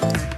Thank you.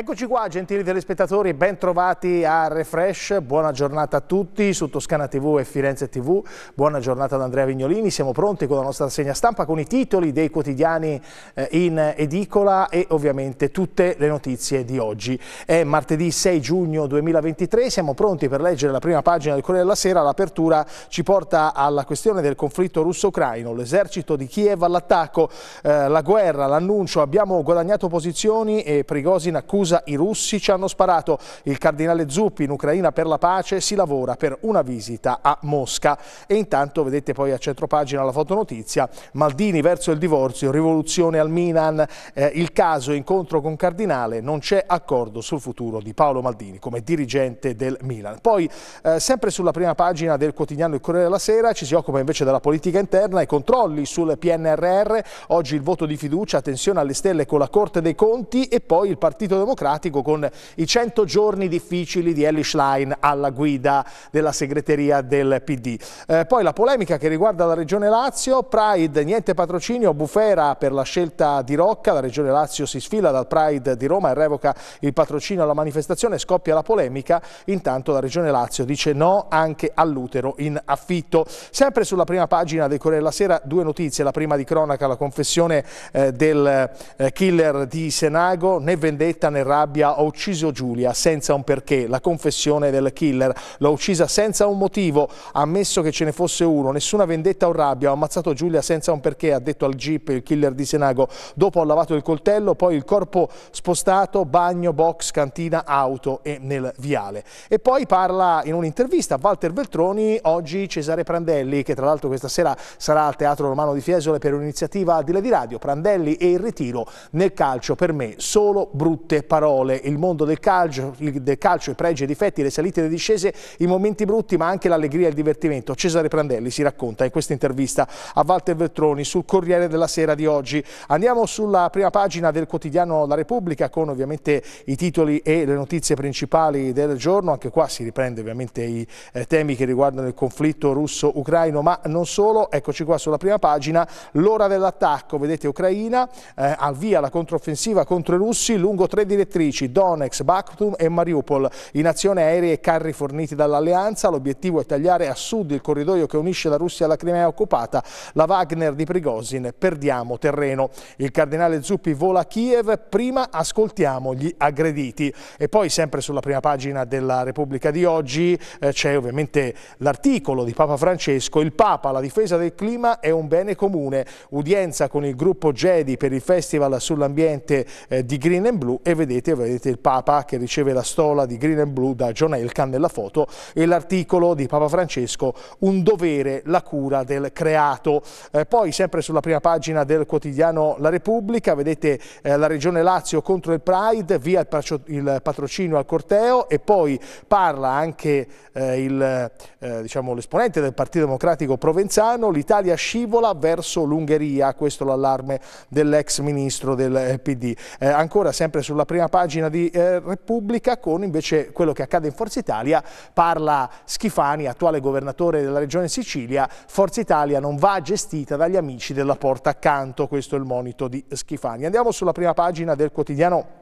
Eccoci qua, gentili telespettatori, ben trovati a Refresh. Buona giornata a tutti su Toscana TV e Firenze TV. Buona giornata ad Andrea Vignolini. Siamo pronti con la nostra segna stampa, con i titoli dei quotidiani eh, in edicola e ovviamente tutte le notizie di oggi. È martedì 6 giugno 2023. Siamo pronti per leggere la prima pagina del Corriere della Sera. L'apertura ci porta alla questione del conflitto russo-ucraino. L'esercito di Kiev all'attacco, eh, la guerra, l'annuncio. Abbiamo guadagnato posizioni e Prigosin accusa USA, i russi ci hanno sparato. Il cardinale Zuppi in Ucraina per la pace si lavora per una visita a Mosca. E intanto vedete poi a centropagina la fotonotizia, Maldini verso il divorzio, rivoluzione al Milan, eh, il caso incontro con Cardinale, non c'è accordo sul futuro di Paolo Maldini come dirigente del Milan. Poi eh, sempre sulla prima pagina del quotidiano Il Corriere della Sera ci si occupa invece della politica interna i controlli sul PNRR, oggi il voto di fiducia, attenzione alle stelle con la Corte dei Conti e poi il Partito Democratico Democratico con i 100 giorni difficili di Ellie Schlein alla guida della segreteria del PD. Eh, poi la polemica che riguarda la Regione Lazio, Pride, niente patrocinio, bufera per la scelta di Rocca, la Regione Lazio si sfila dal Pride di Roma e revoca il patrocinio alla manifestazione, scoppia la polemica, intanto la Regione Lazio dice no anche all'utero in affitto. Sempre sulla prima pagina del Corriere della Sera due notizie, la prima di cronaca, la confessione eh, del eh, killer di Senago, né vendetta né rabbia ho ucciso Giulia senza un perché, la confessione del killer, l'ho uccisa senza un motivo, ammesso che ce ne fosse uno, nessuna vendetta o rabbia, ho ammazzato Giulia senza un perché, ha detto al jeep il killer di Senago, dopo ho lavato il coltello, poi il corpo spostato, bagno, box, cantina, auto e nel viale. E poi parla in un'intervista Walter Veltroni, oggi Cesare Prandelli, che tra l'altro questa sera sarà al Teatro Romano di Fiesole per un'iniziativa di Le di Radio, Prandelli e il ritiro nel calcio per me, solo brutte parole parole, il mondo del calcio, del calcio, i pregi e i difetti, le salite e le discese, i momenti brutti ma anche l'allegria e il divertimento. Cesare Prandelli si racconta in questa intervista a Walter Veltroni sul Corriere della Sera di oggi. Andiamo sulla prima pagina del quotidiano La Repubblica con ovviamente i titoli e le notizie principali del giorno, anche qua si riprende ovviamente i eh, temi che riguardano il conflitto russo-ucraino ma non solo, eccoci qua sulla prima pagina l'ora dell'attacco, vedete Ucraina eh, al via la controffensiva contro i russi lungo tre direzioni direttrici Donex, Bakhtum e Mariupol. In azione aerei e carri forniti dall'Alleanza, l'obiettivo è tagliare a sud il corridoio che unisce la Russia alla Crimea occupata, la Wagner di Prigozhin, perdiamo terreno. Il cardinale Zuppi vola a Kiev, prima ascoltiamo gli aggrediti. E poi sempre sulla prima pagina della Repubblica di oggi eh, c'è ovviamente l'articolo di Papa Francesco, il Papa, la difesa del clima è un bene comune, udienza con il gruppo GEDI per il festival sull'ambiente eh, di Green and Blue e vedremo vedete, vedete il Papa che riceve la stola di Green and Blue da John Elkan nella foto e l'articolo di Papa Francesco Un dovere, la cura del creato. Eh, poi sempre sulla prima pagina del quotidiano La Repubblica vedete eh, la regione Lazio contro il Pride, via il, il patrocinio al corteo e poi parla anche eh, eh diciamo, l'esponente diciamo, del Partito Democratico Provenzano, l'Italia scivola verso l'Ungheria, questo l'allarme dell'ex ministro del eh, PD. Eh, ancora sempre sulla prima prima pagina di eh, Repubblica con invece quello che accade in Forza Italia, parla Schifani, attuale governatore della regione Sicilia, Forza Italia non va gestita dagli amici della porta accanto, questo è il monito di Schifani. Andiamo sulla prima pagina del quotidiano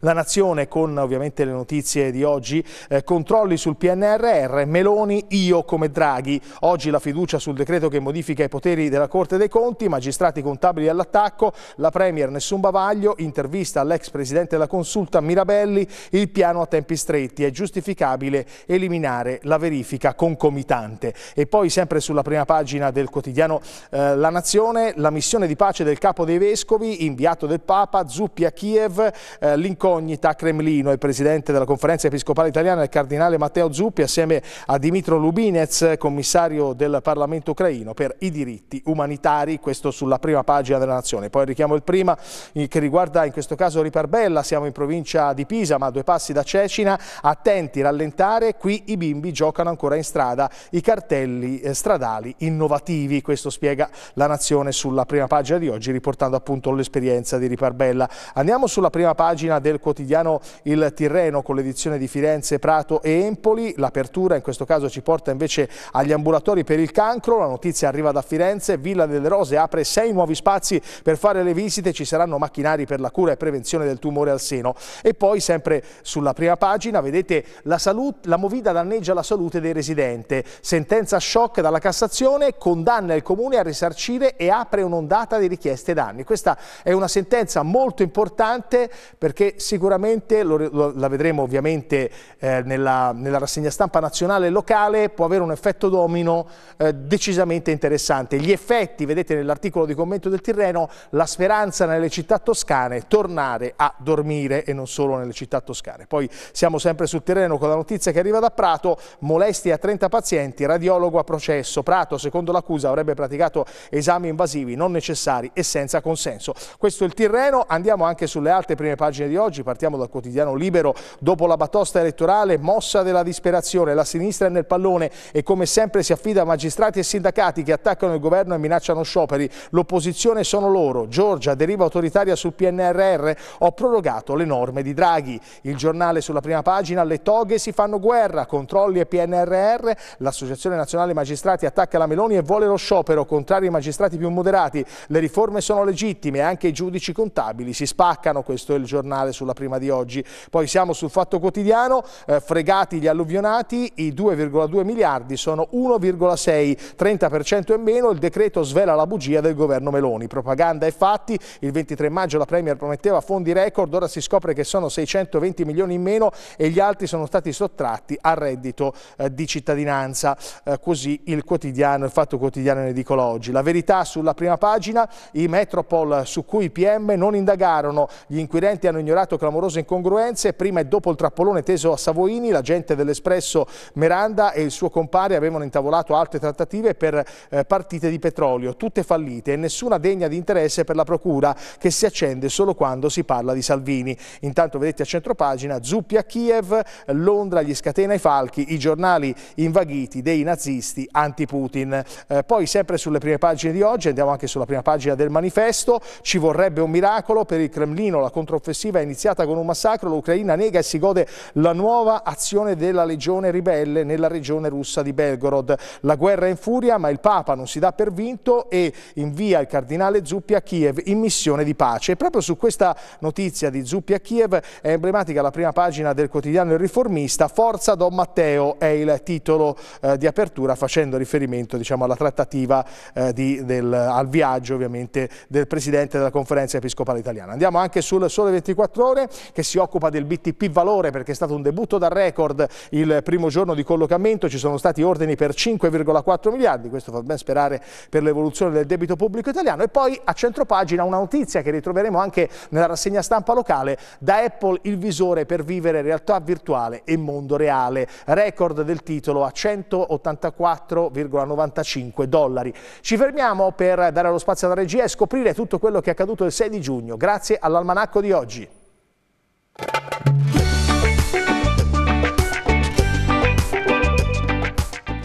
la Nazione con ovviamente le notizie di oggi, eh, controlli sul PNRR, Meloni, io come Draghi. Oggi la fiducia sul decreto che modifica i poteri della Corte dei Conti, magistrati contabili all'attacco, la Premier nessun bavaglio, intervista all'ex Presidente della Consulta Mirabelli, il piano a tempi stretti, è giustificabile eliminare la verifica concomitante. E poi sempre sulla prima pagina del quotidiano eh, La Nazione, la missione di pace del Capo dei Vescovi, inviato del Papa, Zuppi a Kiev, eh, l'incognita Cremlino, il presidente della conferenza episcopale italiana, il cardinale Matteo Zuppi, assieme a Dimitro Lubinez, commissario del Parlamento ucraino per i diritti umanitari, questo sulla prima pagina della Nazione. Poi richiamo il prima che riguarda in questo caso Riparbella, siamo in provincia di Pisa ma a due passi da Cecina, attenti, rallentare, qui i bimbi giocano ancora in strada, i cartelli eh, stradali innovativi, questo spiega la Nazione sulla prima pagina di oggi riportando appunto l'esperienza di Riparbella. Andiamo sulla prima pagina pagina del quotidiano Il Tirreno con l'edizione di Firenze, Prato e Empoli. L'apertura in questo caso ci porta invece agli ambulatori per il cancro. La notizia arriva da Firenze, Villa delle Rose apre sei nuovi spazi per fare le visite, ci saranno macchinari per la cura e prevenzione del tumore al seno. E poi sempre sulla prima pagina vedete la, salute, la Movida danneggia la salute dei residenti. Sentenza shock dalla Cassazione, condanna il Comune a risarcire e apre un'ondata di richieste danni. Questa è una sentenza molto importante per perché sicuramente, lo, lo, la vedremo ovviamente eh, nella, nella, rassegna stampa nazionale e locale, può avere un effetto domino eh, decisamente interessante. Gli effetti, vedete nell'articolo di commento del Tirreno, la speranza nelle città toscane, tornare a dormire e non solo nelle città toscane. Poi siamo sempre sul terreno con la notizia che arriva da Prato, molestie a 30 pazienti, radiologo a processo. Prato, secondo l'accusa, avrebbe praticato esami invasivi non necessari e senza consenso. Questo è il Tirreno, andiamo anche sulle altre prime pagine pagine di oggi. Partiamo dal quotidiano Libero. Dopo la batosta elettorale, mossa della disperazione, la sinistra è nel pallone e come sempre si affida a magistrati e sindacati che attaccano il governo e minacciano scioperi. L'opposizione sono loro. Giorgia, deriva autoritaria sul PNRR, ho prorogato le norme di Draghi. Il giornale sulla prima pagina, le toghe si fanno guerra, controlli e PNRR, l'Associazione Nazionale Magistrati attacca la Meloni e vuole lo sciopero, contrari ai magistrati più moderati. Le riforme sono legittime, anche i giudici contabili si spaccano, questo è il giornale giornale sulla prima di oggi. Poi siamo sul Fatto Quotidiano, eh, fregati gli alluvionati, i 2,2 miliardi sono 1,6, 30% in meno, il decreto svela la bugia del governo Meloni. Propaganda e fatti, il 23 maggio la Premier prometteva fondi record, ora si scopre che sono 620 milioni in meno e gli altri sono stati sottratti al reddito eh, di cittadinanza. Eh, così il quotidiano, il Fatto Quotidiano ne dicono oggi. La verità sulla prima pagina, i Metropol su cui i PM non indagarono, gli inquirenti hanno ignorato clamorose incongruenze. Prima e dopo il trappolone teso a Savoini, l'agente dell'Espresso Meranda e il suo compare avevano intavolato altre trattative per eh, partite di petrolio, tutte fallite e nessuna degna di interesse per la procura che si accende solo quando si parla di Salvini. Intanto vedete a centropagina Zuppi a Kiev, Londra gli scatena i falchi, i giornali invaghiti dei nazisti anti-Putin. Eh, poi sempre sulle prime pagine di oggi, andiamo anche sulla prima pagina del manifesto, ci vorrebbe un miracolo per il Cremlino, la controffensiva offensiva è iniziata con un massacro, l'Ucraina nega e si gode la nuova azione della legione ribelle nella regione russa di Belgorod. La guerra è in furia ma il Papa non si dà per vinto e invia il cardinale Zuppi a Kiev in missione di pace. E proprio su questa notizia di Zuppi a Kiev è emblematica la prima pagina del quotidiano Il Riformista, Forza Don Matteo è il titolo eh, di apertura facendo riferimento diciamo, alla trattativa eh, di, del, al viaggio ovviamente del Presidente della Conferenza Episcopale Italiana. Andiamo anche sul Sole 24 24 ore che si occupa del BTP Valore perché è stato un debutto da record il primo giorno di collocamento, ci sono stati ordini per 5,4 miliardi, questo fa ben sperare per l'evoluzione del debito pubblico italiano e poi a centropagina una notizia che ritroveremo anche nella rassegna stampa locale, da Apple il visore per vivere realtà virtuale e mondo reale, record del titolo a 184,95 dollari. Ci fermiamo per dare lo spazio alla regia e scoprire tutto quello che è accaduto il 6 di giugno, grazie all'almanacco di oggi.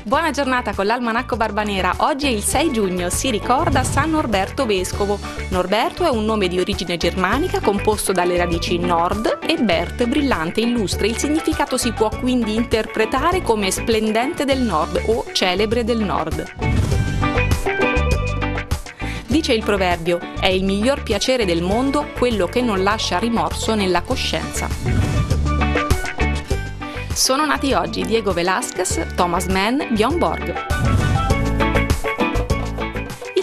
Buona giornata con l'Almanacco Barbanera. Oggi è il 6 giugno, si ricorda San Norberto Vescovo. Norberto è un nome di origine germanica composto dalle radici nord e Bert, brillante, illustre. Il significato si può quindi interpretare come splendente del nord o celebre del nord. Dice il proverbio, è il miglior piacere del mondo quello che non lascia rimorso nella coscienza. Sono nati oggi Diego Velasquez, Thomas Mann, Bjorn Borg.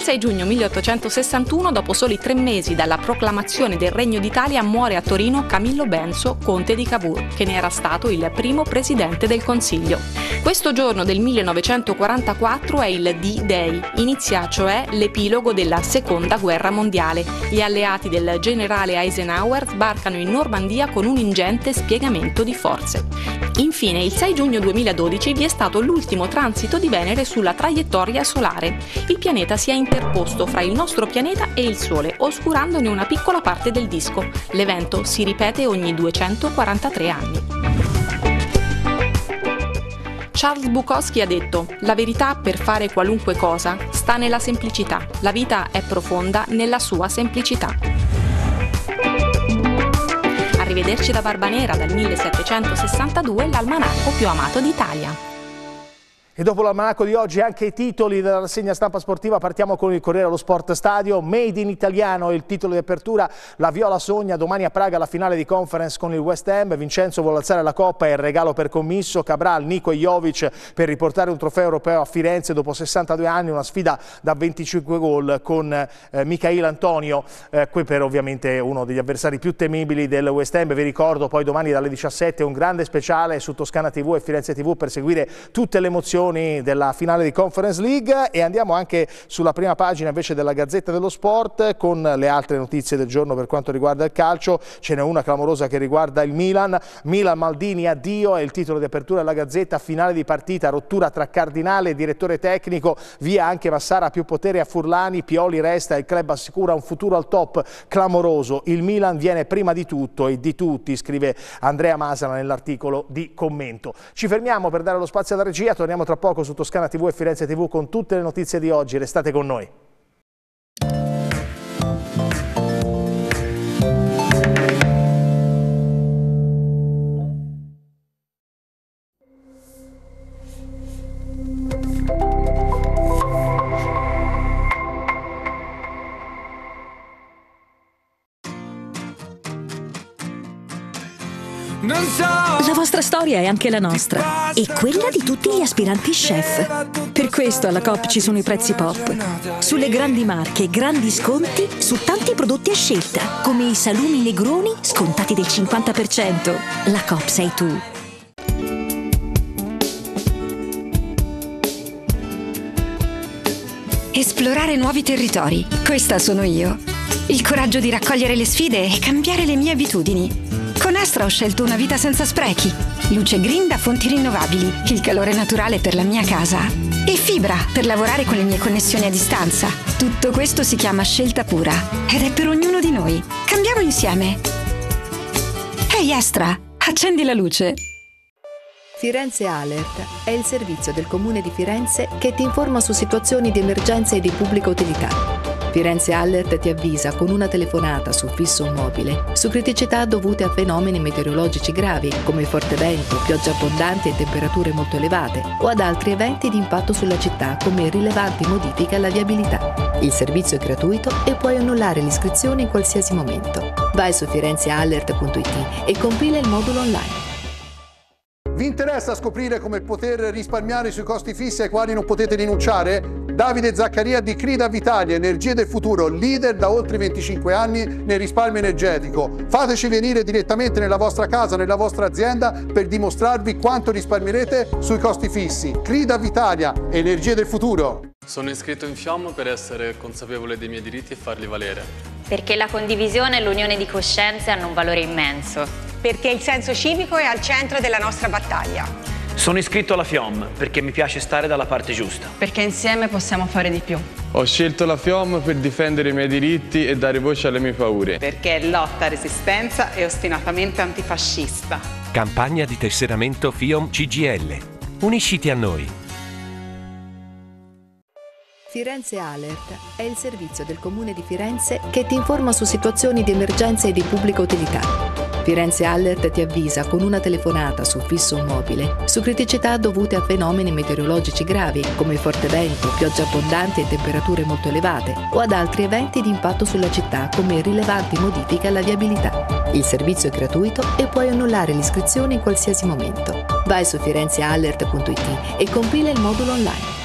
26 giugno 1861, dopo soli tre mesi dalla proclamazione del Regno d'Italia, muore a Torino Camillo Benso, conte di Cavour, che ne era stato il primo presidente del Consiglio. Questo giorno del 1944 è il D-Day, inizia cioè l'epilogo della Seconda Guerra Mondiale. Gli alleati del generale Eisenhower sbarcano in Normandia con un ingente spiegamento di forze. Infine, il 6 giugno 2012 vi è stato l'ultimo transito di Venere sulla traiettoria solare. Il pianeta si è interessato interposto fra il nostro pianeta e il Sole, oscurandone una piccola parte del disco. L'evento si ripete ogni 243 anni. Charles Bukowski ha detto, la verità per fare qualunque cosa sta nella semplicità, la vita è profonda nella sua semplicità. Arrivederci da Barbanera dal 1762, l'almanacco più amato d'Italia. E dopo l'almanacco di oggi anche i titoli della rassegna stampa sportiva, partiamo con il Corriere allo Sport Stadio, Made in Italiano il titolo di apertura, la Viola sogna domani a Praga la finale di conference con il West Ham, Vincenzo vuole alzare la coppa e il regalo per commisso, Cabral, Nico e Jovic per riportare un trofeo europeo a Firenze dopo 62 anni, una sfida da 25 gol con eh, Michael Antonio, eh, qui per ovviamente uno degli avversari più temibili del West Ham, vi ricordo poi domani dalle 17 un grande speciale su Toscana TV e Firenze TV per seguire tutte le emozioni previsioni della finale di Conference League e andiamo anche sulla prima pagina invece della Gazzetta dello Sport con le altre notizie del giorno per quanto riguarda il calcio. Ce n'è una clamorosa che riguarda il Milan. Milan Maldini addio è il titolo di apertura della Gazzetta, finale di partita, rottura tra Cardinale e direttore tecnico, via anche Massara più potere a Furlani, Pioli resta, il club assicura un futuro al top clamoroso. Il Milan viene prima di tutto e di tutti, scrive Andrea Masala nell'articolo di commento. Ci fermiamo per dare lo spazio alla regia, torniamo tra poco poco su Toscana TV e Firenze TV con tutte le notizie di oggi. Restate con noi. storia è anche la nostra e quella di tutti gli aspiranti chef. Per questo alla COP ci sono i prezzi pop. Sulle grandi marche, grandi sconti su tanti prodotti a scelta, come i salumi negroni scontati del 50%. La COP sei tu. Esplorare nuovi territori. Questa sono io. Il coraggio di raccogliere le sfide e cambiare le mie abitudini con Astra ho scelto una vita senza sprechi, luce green da fonti rinnovabili, il calore naturale per la mia casa e fibra per lavorare con le mie connessioni a distanza. Tutto questo si chiama scelta pura ed è per ognuno di noi. Cambiamo insieme. Ehi hey Astra, accendi la luce. Firenze Alert è il servizio del Comune di Firenze che ti informa su situazioni di emergenza e di pubblica utilità Firenze Alert ti avvisa con una telefonata su fisso mobile su criticità dovute a fenomeni meteorologici gravi come forte vento, piogge abbondanti e temperature molto elevate o ad altri eventi di impatto sulla città come rilevanti modifiche alla viabilità. Il servizio è gratuito e puoi annullare l'iscrizione in qualsiasi momento. Vai su firenzealert.it e compila il modulo online. Vi interessa scoprire come poter risparmiare sui costi fissi ai quali non potete rinunciare? Davide Zaccaria di Crida Vitalia, Energie del Futuro, leader da oltre 25 anni nel risparmio energetico. Fateci venire direttamente nella vostra casa, nella vostra azienda per dimostrarvi quanto risparmierete sui costi fissi. Crida Vitalia, Energie del Futuro. Sono iscritto in Fiamma per essere consapevole dei miei diritti e farli valere. Perché la condivisione e l'unione di coscienze hanno un valore immenso. Perché il senso civico è al centro della nostra battaglia. Sono iscritto alla FIOM perché mi piace stare dalla parte giusta. Perché insieme possiamo fare di più. Ho scelto la FIOM per difendere i miei diritti e dare voce alle mie paure. Perché è lotta, resistenza e ostinatamente antifascista. Campagna di tesseramento FIOM CGL. Unisciti a noi. Firenze Alert è il servizio del Comune di Firenze che ti informa su situazioni di emergenza e di pubblica utilità Firenze Alert ti avvisa con una telefonata su fisso mobile su criticità dovute a fenomeni meteorologici gravi come forte vento, piogge abbondanti e temperature molto elevate o ad altri eventi di impatto sulla città come rilevanti modifiche alla viabilità. Il servizio è gratuito e puoi annullare l'iscrizione in qualsiasi momento. Vai su firenzealert.it e compila il modulo online.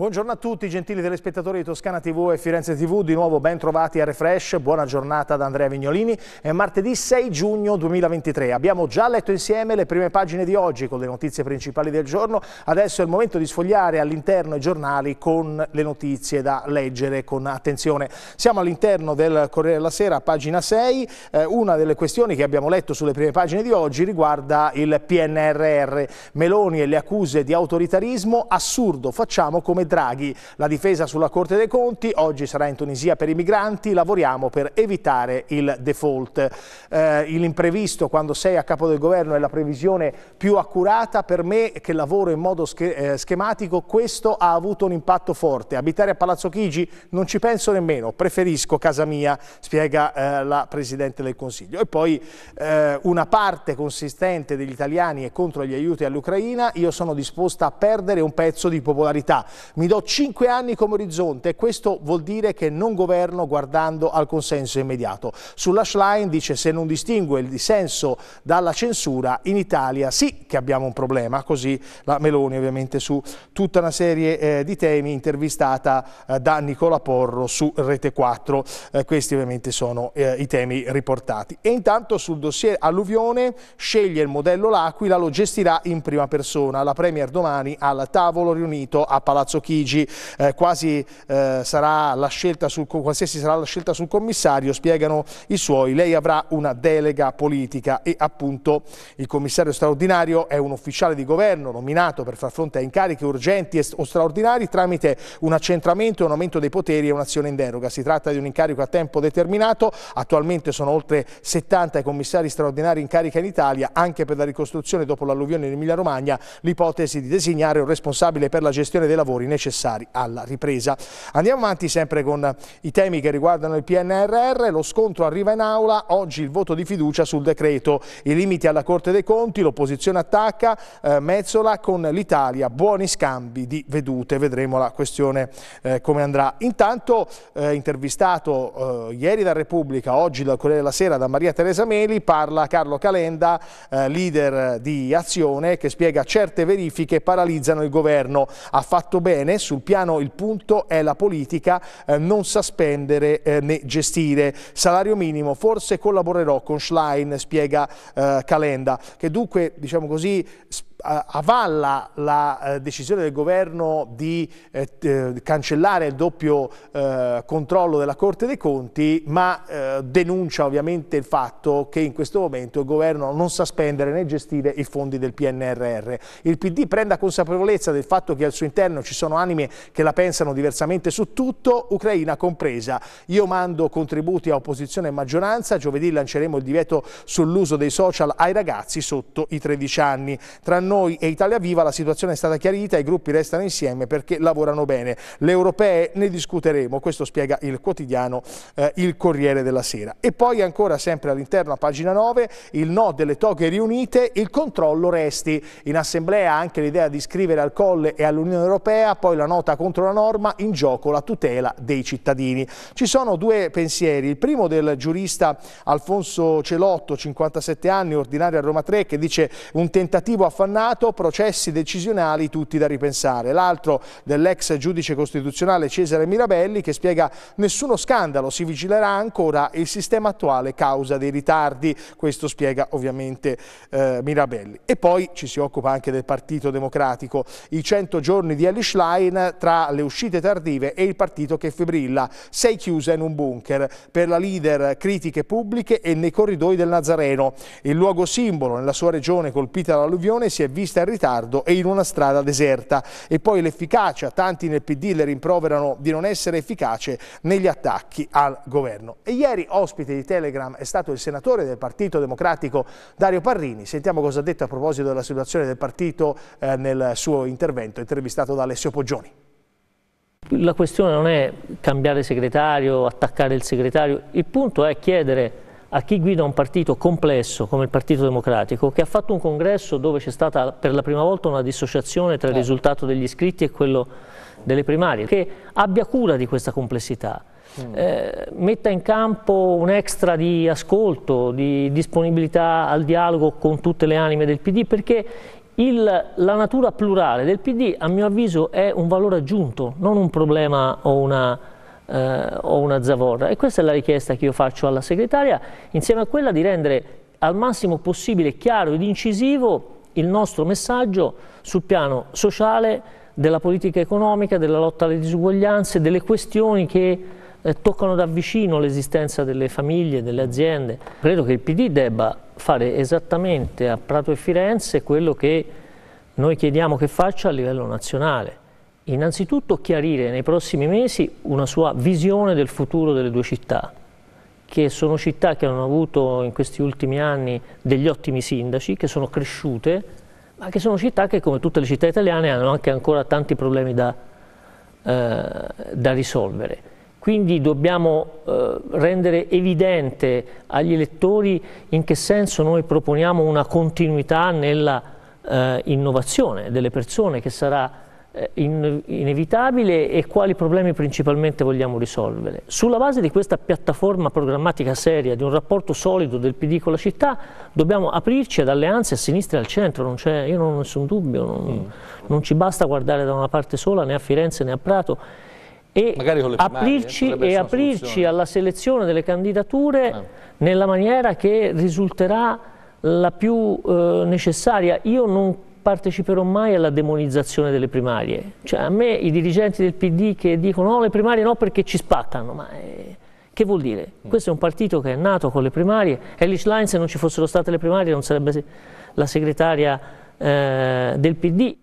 Buongiorno a tutti, gentili telespettatori di Toscana TV e Firenze TV, di nuovo ben trovati a Refresh, buona giornata da Andrea Vignolini, è martedì 6 giugno 2023, abbiamo già letto insieme le prime pagine di oggi con le notizie principali del giorno, adesso è il momento di sfogliare all'interno i giornali con le notizie da leggere con attenzione. Siamo all'interno del Corriere della Sera, pagina 6, eh, una delle questioni che abbiamo letto sulle prime pagine di oggi riguarda il PNRR, Meloni e le accuse di autoritarismo, assurdo, facciamo come Draghi. La difesa sulla Corte dei Conti, oggi sarà in Tunisia per i migranti, lavoriamo per evitare il default. Eh, l'imprevisto quando sei a capo del governo è la previsione più accurata, per me che lavoro in modo eh, schematico questo ha avuto un impatto forte. Abitare a Palazzo Chigi non ci penso nemmeno, preferisco casa mia, spiega eh, la Presidente del Consiglio. E poi eh, una parte consistente degli italiani è contro gli aiuti all'Ucraina, io sono disposta a perdere un pezzo di popolarità. Mi do cinque anni come orizzonte e questo vuol dire che non governo guardando al consenso immediato. Sulla Schlein dice se non distingue il dissenso dalla censura in Italia sì che abbiamo un problema, così la Meloni ovviamente su tutta una serie eh, di temi intervistata eh, da Nicola Porro su Rete 4. Eh, questi ovviamente sono eh, i temi riportati. E intanto sul dossier alluvione sceglie il modello L'Aquila, lo gestirà in prima persona. La Premier domani al tavolo riunito a Palazzo Chigi Chigi, eh, quasi eh, sarà la scelta sul, qualsiasi sarà la scelta sul commissario, spiegano i suoi, lei avrà una delega politica e appunto il commissario straordinario è un ufficiale di governo nominato per far fronte a incarichi urgenti o straordinari tramite un accentramento e un aumento dei poteri e un'azione in deroga. Si tratta di un incarico a tempo determinato, attualmente sono oltre 70 i commissari straordinari in carica in Italia, anche per la ricostruzione dopo l'alluvione in Emilia Romagna, l'ipotesi di designare un responsabile per la gestione dei lavori nei necessari alla ripresa. Andiamo avanti sempre con i temi che riguardano il PNRR, lo scontro arriva in aula, oggi il voto di fiducia sul decreto, i limiti alla Corte dei Conti, l'opposizione attacca, eh, Mezzola con l'Italia, buoni scambi di vedute, vedremo la questione eh, come andrà. Intanto eh, intervistato eh, ieri da Repubblica, oggi dal Corriere della Sera da Maria Teresa Meli, parla Carlo Calenda, eh, leader di Azione, che spiega certe verifiche paralizzano il governo, ha fatto bene bene, sul piano il punto è la politica, eh, non sa spendere eh, né gestire. Salario minimo, forse collaborerò con Schlein, spiega eh, Calenda, che dunque, diciamo così, avalla la eh, decisione del governo di eh, eh, cancellare il doppio controllo della Corte dei Conti, ma denuncia ovviamente il fatto che in questo momento il governo non sa spendere né gestire i fondi del PNRR. Il PD prenda consapevolezza del fatto che al suo interno ci sono anime che la pensano diversamente su tutto, Ucraina compresa. Io mando contributi a opposizione e maggioranza, giovedì lanceremo il divieto sull'uso dei social ai ragazzi sotto i 13 anni. Tra noi e Italia Viva la situazione è stata chiarita, i gruppi restano insieme perché lavorano bene. Le europee ne discuteremo, questo spiega il quotidiano eh, Il Corriere della Sera. E poi ancora sempre all'interno a pagina 9 il no delle toghe riunite, il controllo resti. In assemblea anche l'idea di scrivere al Colle e all'Unione Europea, poi la nota contro la norma, in gioco la tutela dei cittadini. Ci sono due pensieri, il primo del giurista Alfonso Celotto, 57 anni, ordinario a Roma 3, che dice un tentativo affannato Senato processi decisionali tutti da ripensare. L'altro dell'ex giudice costituzionale Cesare Mirabelli che spiega nessuno scandalo, si vigilerà ancora il sistema attuale causa dei ritardi. Questo spiega ovviamente eh, Mirabelli. E poi ci si occupa anche del Partito Democratico. I 100 giorni di Elish Line tra le uscite tardive e il partito che febbrilla. Sei chiusa in un bunker. Per la leader critiche pubbliche e nei corridoi del Nazareno. Il luogo simbolo nella sua regione colpita dall'alluvione si è vista in ritardo e in una strada deserta. E poi l'efficacia, tanti nel PD le rimproverano di non essere efficace negli attacchi al governo. E ieri ospite di Telegram è stato il senatore del Partito Democratico Dario Parrini. Sentiamo cosa ha detto a proposito della situazione del partito eh, nel suo intervento intervistato da Alessio Poggioni. La questione non è cambiare segretario, attaccare il segretario, il punto è chiedere a chi guida un partito complesso come il Partito Democratico, che ha fatto un congresso dove c'è stata per la prima volta una dissociazione tra il certo. risultato degli iscritti e quello delle primarie, che abbia cura di questa complessità. Mm. Eh, metta in campo un extra di ascolto, di disponibilità al dialogo con tutte le anime del PD, perché il, la natura plurale del PD, a mio avviso, è un valore aggiunto, non un problema o una, eh, o una zavorra. E questa è la richiesta che io faccio alla segretaria, insieme a quella di rendere al massimo possibile chiaro ed incisivo il nostro messaggio sul piano sociale, della politica economica, della lotta alle disuguaglianze, delle questioni che eh, toccano da vicino l'esistenza delle famiglie, delle aziende. Credo che il PD debba fare esattamente a Prato e Firenze quello che noi chiediamo che faccia a livello nazionale innanzitutto chiarire nei prossimi mesi una sua visione del futuro delle due città, che sono città che hanno avuto in questi ultimi anni degli ottimi sindaci, che sono cresciute, ma che sono città che come tutte le città italiane hanno anche ancora tanti problemi da, eh, da risolvere. Quindi dobbiamo eh, rendere evidente agli elettori in che senso noi proponiamo una continuità nella eh, innovazione delle persone che sarà eh, in, inevitabile e quali problemi principalmente vogliamo risolvere. Sulla base di questa piattaforma programmatica seria, di un rapporto solido del PD con la città, dobbiamo aprirci ad alleanze a sinistra e al centro, non c'è, io non ho nessun dubbio, non, mm. non ci basta guardare da una parte sola né a Firenze né a Prato e primarie, aprirci, e aprirci alla selezione delle candidature ah. nella maniera che risulterà la più eh, necessaria. Io non parteciperò mai alla demonizzazione delle primarie. Cioè, a me i dirigenti del PD che dicono no, le primarie no perché ci spaccano, ma eh, che vuol dire? Mm. Questo è un partito che è nato con le primarie, Ellis Line se non ci fossero state le primarie non sarebbe la segretaria eh, del PD.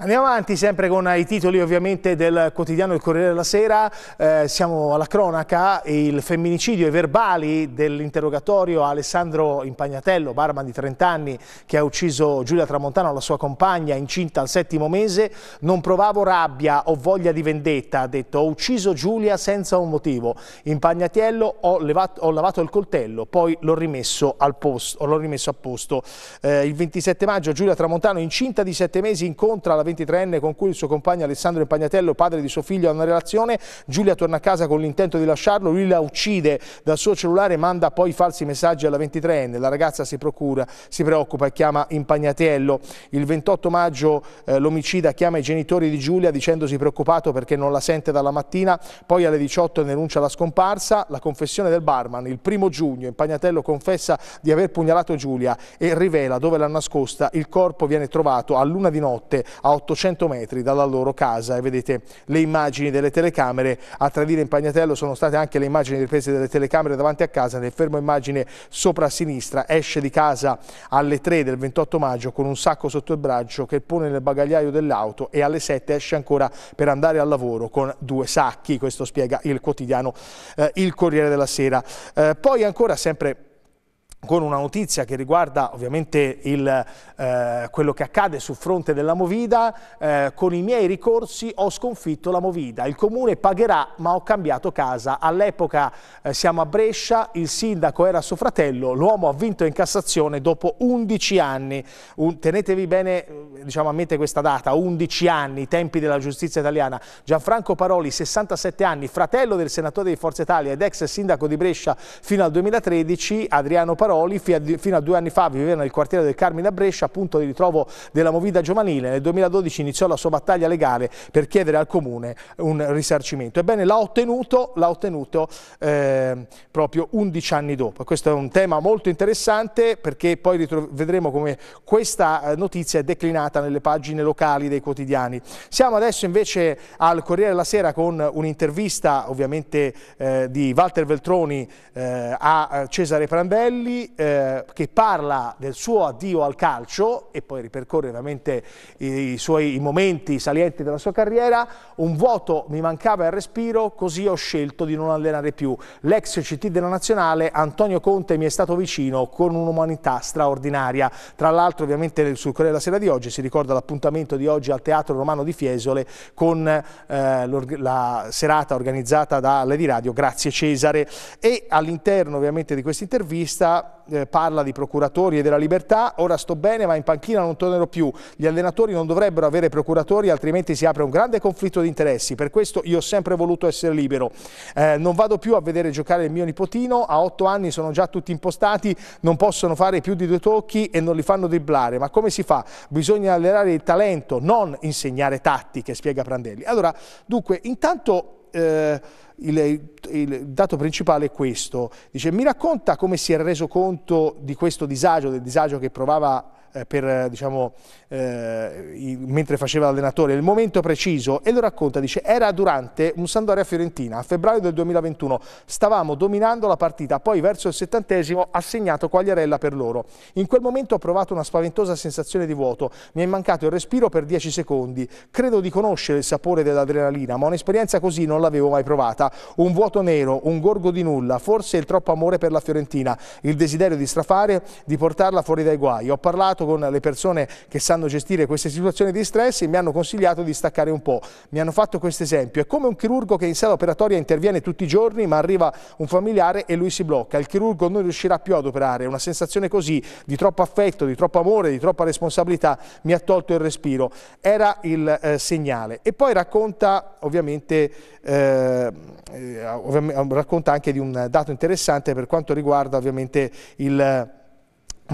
Andiamo avanti sempre con i titoli ovviamente del quotidiano Il Corriere della Sera, eh, siamo alla cronaca, il femminicidio e verbali dell'interrogatorio a Alessandro Impagnatello, barman di 30 anni che ha ucciso Giulia Tramontano, la sua compagna incinta al settimo mese, non provavo rabbia o voglia di vendetta, ha detto ho ucciso Giulia senza un motivo, Impagnatello ho, levato, ho lavato il coltello, poi l'ho rimesso, rimesso, a posto. Eh, il 27 maggio Giulia Tramontano incinta di 7 mesi incontra la 23enne con cui il suo compagno Alessandro Impagnatello, padre di suo figlio, ha una relazione. Giulia torna a casa con l'intento di lasciarlo, lui la uccide dal suo cellulare e manda poi falsi messaggi alla 23enne. La ragazza si, procura, si preoccupa e chiama Impagnatello. Il 28 maggio eh, l'omicida chiama i genitori di Giulia dicendosi preoccupato perché non la sente dalla mattina, poi alle 18 denuncia la scomparsa, la confessione del barman. Il primo giugno Impagnatello confessa di aver pugnalato Giulia e rivela dove l'ha nascosta. Il corpo viene trovato a luna di notte a 800 metri dalla loro casa e vedete le immagini delle telecamere a Tradire in Pagnatello sono state anche le immagini riprese delle telecamere davanti a casa nel fermo immagine sopra a sinistra esce di casa alle 3 del 28 maggio con un sacco sotto il braccio che pone nel bagagliaio dell'auto e alle 7 esce ancora per andare al lavoro con due sacchi questo spiega il quotidiano eh, Il Corriere della Sera eh, poi ancora sempre con una notizia che riguarda ovviamente il, eh, quello che accade sul fronte della Movida, eh, con i miei ricorsi ho sconfitto la Movida, il comune pagherà ma ho cambiato casa, all'epoca eh, siamo a Brescia, il sindaco era suo fratello, l'uomo ha vinto in Cassazione dopo 11 anni, Un, tenetevi bene eh, diciamo, a mente questa data, 11 anni, i tempi della giustizia italiana, Gianfranco Paroli 67 anni, fratello del senatore di Forza Italia ed ex sindaco di Brescia fino al 2013, Adriano Paroli Paroli, fino a due anni fa viveva nel quartiere del Carmine a Brescia, punto di ritrovo della movida giovanile. Nel 2012 iniziò la sua battaglia legale per chiedere al Comune un risarcimento. Ebbene, l'ha ottenuto, ottenuto eh, proprio 11 anni dopo. Questo è un tema molto interessante perché poi vedremo come questa eh, notizia è declinata nelle pagine locali dei quotidiani. Siamo adesso invece al Corriere della Sera con un'intervista ovviamente eh, di Walter Veltroni eh, a eh, Cesare Prandelli eh, che parla del suo addio al calcio e poi ripercorre ovviamente i, i suoi i momenti salienti della sua carriera, un vuoto mi mancava il respiro, così ho scelto di non allenare più. L'ex CT della Nazionale, Antonio Conte, mi è stato vicino con un'umanità straordinaria. Tra l'altro ovviamente sul Corriere della Sera di oggi si ricorda l'appuntamento di oggi al Teatro Romano di Fiesole con eh, la serata organizzata da Lady Radio, grazie Cesare. E all'interno ovviamente di questa intervista eh, parla di procuratori e della libertà, ora sto bene ma in panchina non tornerò più, gli allenatori non dovrebbero avere procuratori altrimenti si apre un grande conflitto di interessi, per questo io ho sempre voluto essere libero, eh, non vado più a vedere giocare il mio nipotino, a otto anni sono già tutti impostati, non possono fare più di due tocchi e non li fanno dribblare, ma come si fa? Bisogna allenare il talento, non insegnare tattiche, spiega Prandelli. Allora, dunque, intanto... Eh, il, il, dato principale è questo. Dice, mi racconta come si è reso conto di questo disagio, del disagio che provava eh, per, eh, diciamo, eh, mentre faceva l'allenatore, il momento preciso e lo racconta, dice era durante un Sandoria-Fiorentina a febbraio del 2021, stavamo dominando la partita, poi verso il settantesimo ha segnato Quagliarella per loro. In quel momento ho provato una spaventosa sensazione di vuoto, mi è mancato il respiro per 10 secondi, credo di conoscere il sapore dell'adrenalina, ma un'esperienza così non l'avevo mai provata, un vuoto nero, un gorgo di nulla, forse il troppo amore per la Fiorentina, il desiderio di strafare, di portarla fuori dai guai. Ho parlato parlato con le persone che sanno gestire queste situazioni di stress e mi hanno consigliato di staccare un po'. Mi hanno fatto questo esempio. È come un chirurgo che in sala operatoria interviene tutti i giorni, ma arriva un familiare e lui si blocca. Il chirurgo non riuscirà più ad operare. Una sensazione così di troppo affetto, di troppo amore, di troppa responsabilità mi ha tolto il respiro. Era il eh, segnale. E poi racconta ovviamente, eh, racconta anche di un dato interessante per quanto riguarda ovviamente il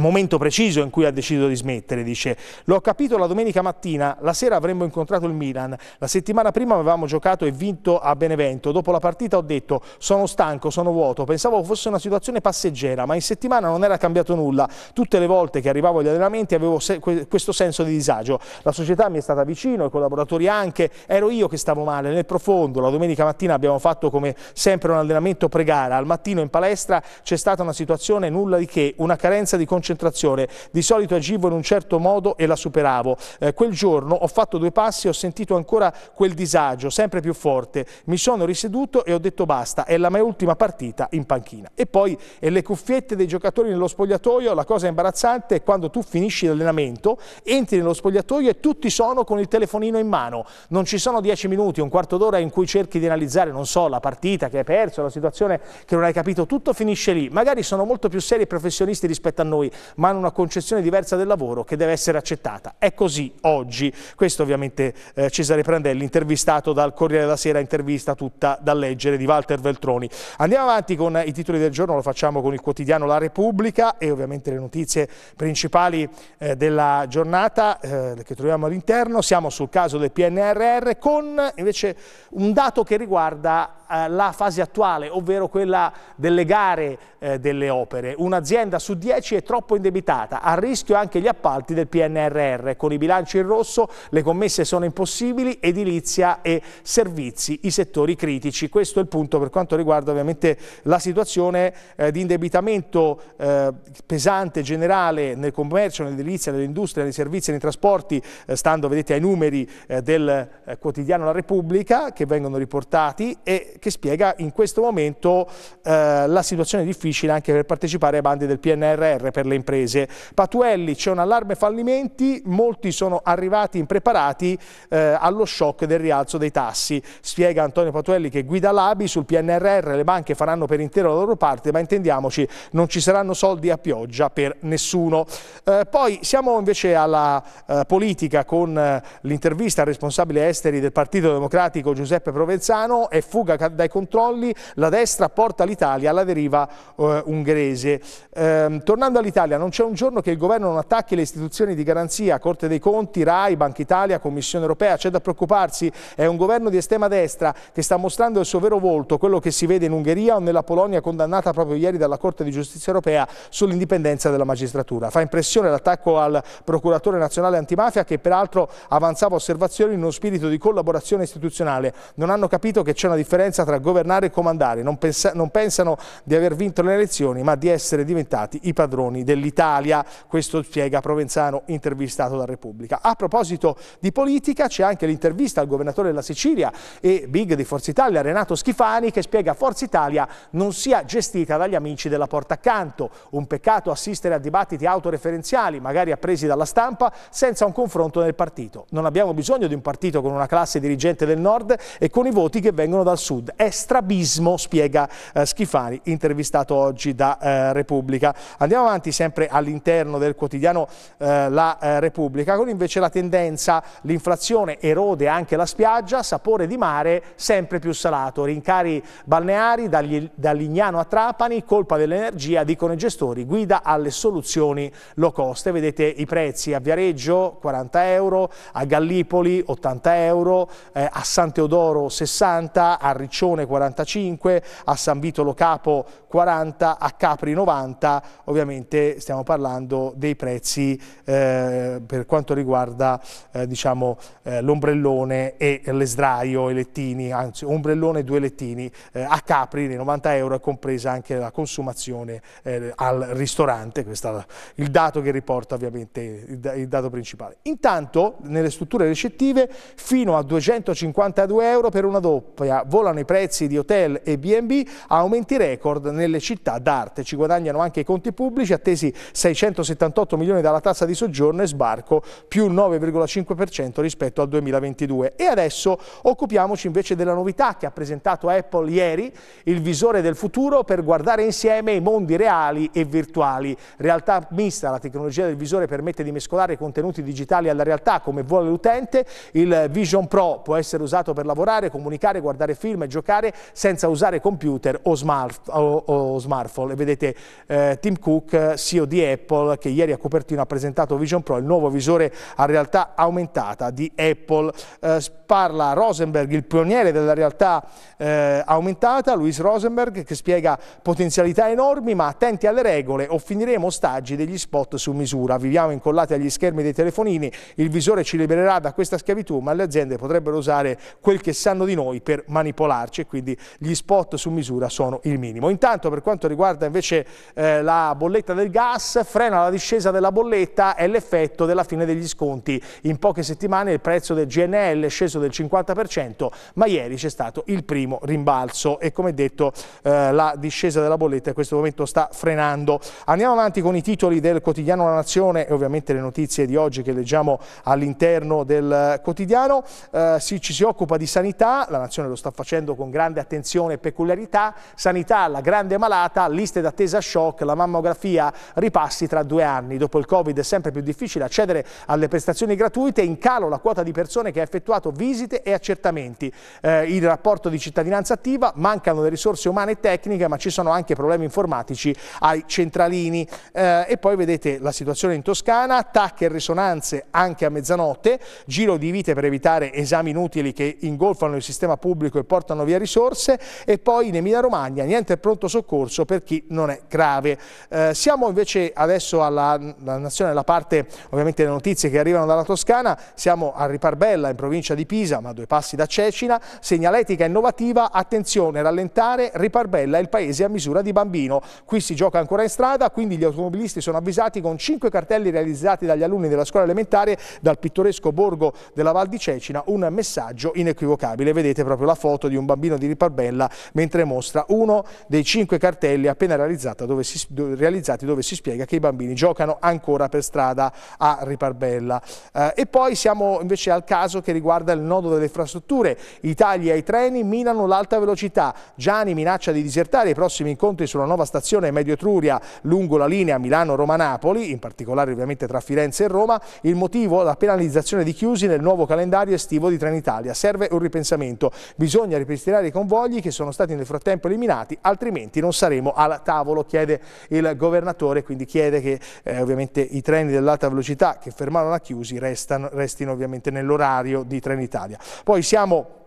momento preciso in cui ha deciso di smettere, dice l'ho capito la domenica mattina, la sera avremmo incontrato il Milan, la settimana prima avevamo giocato e vinto a Benevento, dopo la partita ho detto sono stanco, sono vuoto, pensavo fosse una situazione passeggera, ma in settimana non era cambiato nulla, tutte le volte che arrivavo agli allenamenti avevo se questo senso di disagio, la società mi è stata vicino, i collaboratori anche, ero io che stavo male nel profondo, la domenica mattina abbiamo fatto come sempre un allenamento pre-gara, al mattino in palestra c'è stata una situazione nulla di che, una carenza di concentrazione concentrazione, di solito agivo in un certo modo e la superavo. Eh, quel giorno ho fatto due passi e ho sentito ancora quel disagio, sempre più forte. Mi sono riseduto e ho detto basta, è la mia ultima partita in panchina. E poi e le cuffiette dei giocatori nello spogliatoio, la cosa imbarazzante è quando tu finisci l'allenamento, entri nello spogliatoio e tutti sono con il telefonino in mano. Non ci sono dieci minuti, un quarto d'ora in cui cerchi di analizzare, non so, la partita che hai perso, la situazione che non hai capito, tutto finisce lì. Magari sono molto più seri e professionisti rispetto a noi, ma hanno una concezione diversa del lavoro che deve essere accettata. È così oggi. Questo ovviamente eh, Cesare Prandelli, intervistato dal Corriere della Sera, intervista tutta da leggere di Walter Veltroni. Andiamo avanti con i titoli del giorno, lo facciamo con il quotidiano La Repubblica e ovviamente le notizie principali eh, della giornata eh, che troviamo all'interno. Siamo sul caso del PNRR con invece un dato che riguarda eh, la fase attuale, ovvero quella delle gare eh, delle opere. Un'azienda su 10 è troppo troppo indebitata, a rischio anche gli appalti del PNRR, con i bilanci in rosso le commesse sono impossibili, edilizia e servizi, i settori critici. Questo è il punto per quanto riguarda ovviamente la situazione eh, di indebitamento eh, pesante generale nel commercio, nell'edilizia, nell'industria, nei servizi, e nei trasporti, eh, stando vedete ai numeri eh, del eh, quotidiano La Repubblica che vengono riportati e che spiega in questo momento eh, la situazione difficile anche per partecipare ai bandi del PNRR per le le imprese. Patuelli c'è un allarme fallimenti, molti sono arrivati impreparati eh, allo shock del rialzo dei tassi. Spiega Antonio Patuelli che guida l'ABI sul PNRR, le banche faranno per intero la loro parte, ma intendiamoci, non ci saranno soldi a pioggia per nessuno. Eh, poi siamo invece alla eh, politica con eh, l'intervista al responsabile esteri del Partito Democratico Giuseppe Provenzano e fuga dai controlli, la destra porta l'Italia alla deriva eh, ungherese. Ehm, tornando all'Italia Italia non c'è un giorno che il governo non attacchi le istituzioni di garanzia, Corte dei Conti, RAI, Banca Italia, Commissione Europea. C'è da preoccuparsi, è un governo di estrema destra che sta mostrando il suo vero volto, quello che si vede in Ungheria o nella Polonia condannata proprio ieri dalla Corte di Giustizia Europea sull'indipendenza della magistratura. Fa impressione l'attacco al procuratore nazionale antimafia che peraltro avanzava osservazioni in uno spirito di collaborazione istituzionale. Non hanno capito che c'è una differenza tra governare e comandare, non, pensa non pensano di aver vinto le elezioni ma di essere diventati i padroni dell'Italia, questo spiega Provenzano intervistato da Repubblica. A proposito di politica c'è anche l'intervista al governatore della Sicilia e big di Forza Italia Renato Schifani che spiega Forza Italia non sia gestita dagli amici della porta accanto, un peccato assistere a dibattiti autoreferenziali magari appresi dalla stampa senza un confronto nel partito. Non abbiamo bisogno di un partito con una classe dirigente del nord e con i voti che vengono dal sud. È strabismo, spiega eh, Schifani, intervistato oggi da eh, Repubblica. Andiamo avanti, sempre all'interno del quotidiano eh, La eh, Repubblica, con invece la tendenza l'inflazione erode anche la spiaggia, sapore di mare sempre più salato, rincari balneari dagli, da Lignano a Trapani, colpa dell'energia, dicono i gestori, guida alle soluzioni low cost. vedete i prezzi a Viareggio 40 euro, a Gallipoli 80 euro, eh, a San Teodoro 60, a Riccione 45, a San Vito Lo Capo 40, a Capri 90, ovviamente stiamo parlando dei prezzi eh, per quanto riguarda eh, diciamo, eh, l'ombrellone e l'esdraio, i lettini, anzi ombrellone e due lettini, eh, a Capri nei 90 euro compresa anche la consumazione eh, al ristorante, questo è il dato che riporta ovviamente il, il dato principale. Intanto nelle strutture recettive fino a 252 euro per una doppia volano i prezzi di hotel e B&B, aumenti record nelle città d'arte, ci guadagnano anche i conti pubblici, attesi spesi 678 milioni dalla tassa di soggiorno e sbarco più 9,5% rispetto al 2022. E adesso occupiamoci invece della novità che ha presentato Apple ieri, il visore del futuro per guardare insieme i mondi reali e virtuali. Realtà mista, la tecnologia del visore permette di mescolare contenuti digitali alla realtà come vuole l'utente. Il Vision Pro può essere usato per lavorare, comunicare, guardare film e giocare senza usare computer o, smart, o, o smartphone. E vedete eh, Tim Cook eh, CEO di Apple che ieri a Cupertino ha presentato Vision Pro, il nuovo visore a realtà aumentata di Apple. Eh, parla Rosenberg, il pioniere della realtà eh, aumentata, Luis Rosenberg, che spiega potenzialità enormi ma attenti alle regole o finiremo ostaggi degli spot su misura. Viviamo incollati agli schermi dei telefonini, il visore ci libererà da questa schiavitù ma le aziende potrebbero usare quel che sanno di noi per manipolarci e quindi gli spot su misura sono il minimo. Intanto per quanto riguarda invece eh, la bolletta del gas, gas, frena la discesa della bolletta e l'effetto della fine degli sconti. In poche settimane il prezzo del GNL è sceso del 50%, ma ieri c'è stato il primo rimbalzo e come detto eh, la discesa della bolletta in questo momento sta frenando. Andiamo avanti con i titoli del quotidiano La Nazione e ovviamente le notizie di oggi che leggiamo all'interno del quotidiano. Eh, si, ci si occupa di sanità, la Nazione lo sta facendo con grande attenzione e peculiarità, sanità alla grande malata, liste d'attesa shock, la mammografia ripassi tra due anni. Dopo il Covid è sempre più difficile accedere alle prestazioni gratuite, in calo la quota di persone che ha effettuato visite e accertamenti. Eh, il rapporto di cittadinanza attiva, mancano le risorse umane e tecniche, ma ci sono anche problemi informatici ai centralini. Eh, e poi vedete la situazione in Toscana, attacchi e risonanze anche a mezzanotte, giro di vite per evitare esami inutili che ingolfano il sistema pubblico e portano via risorse e poi in Emilia Romagna niente pronto soccorso per chi non è grave. Eh, siamo invece adesso alla, alla nazione, alla parte ovviamente delle notizie che arrivano dalla Toscana, siamo a Riparbella in provincia di Pisa, ma a due passi da Cecina, segnaletica innovativa, attenzione, rallentare, Riparbella, il paese a misura di bambino. Qui si gioca ancora in strada, quindi gli automobilisti sono avvisati con cinque cartelli realizzati dagli alunni della scuola elementare, dal pittoresco borgo della Val di Cecina, un messaggio inequivocabile. Vedete proprio la foto di un bambino di Riparbella mentre mostra uno dei cinque cartelli appena realizzati dove si, do, realizzati dove dove si spiega che i bambini giocano ancora per strada a Riparbella. Eh, e poi siamo invece al caso che riguarda il nodo delle infrastrutture. Italia ai treni minano l'alta velocità. Gianni minaccia di disertare i prossimi incontri sulla nuova stazione Medio Etruria lungo la linea Milano-Roma-Napoli, in particolare ovviamente tra Firenze e Roma. Il motivo? La penalizzazione di chiusi nel nuovo calendario estivo di Trenitalia. Serve un ripensamento. Bisogna ripristinare i convogli che sono stati nel frattempo eliminati, altrimenti non saremo al tavolo, chiede il governatore settore, quindi chiede che eh, ovviamente i treni dell'alta velocità che fermarono a chiusi restano, restino ovviamente nell'orario di Trenitalia. Poi siamo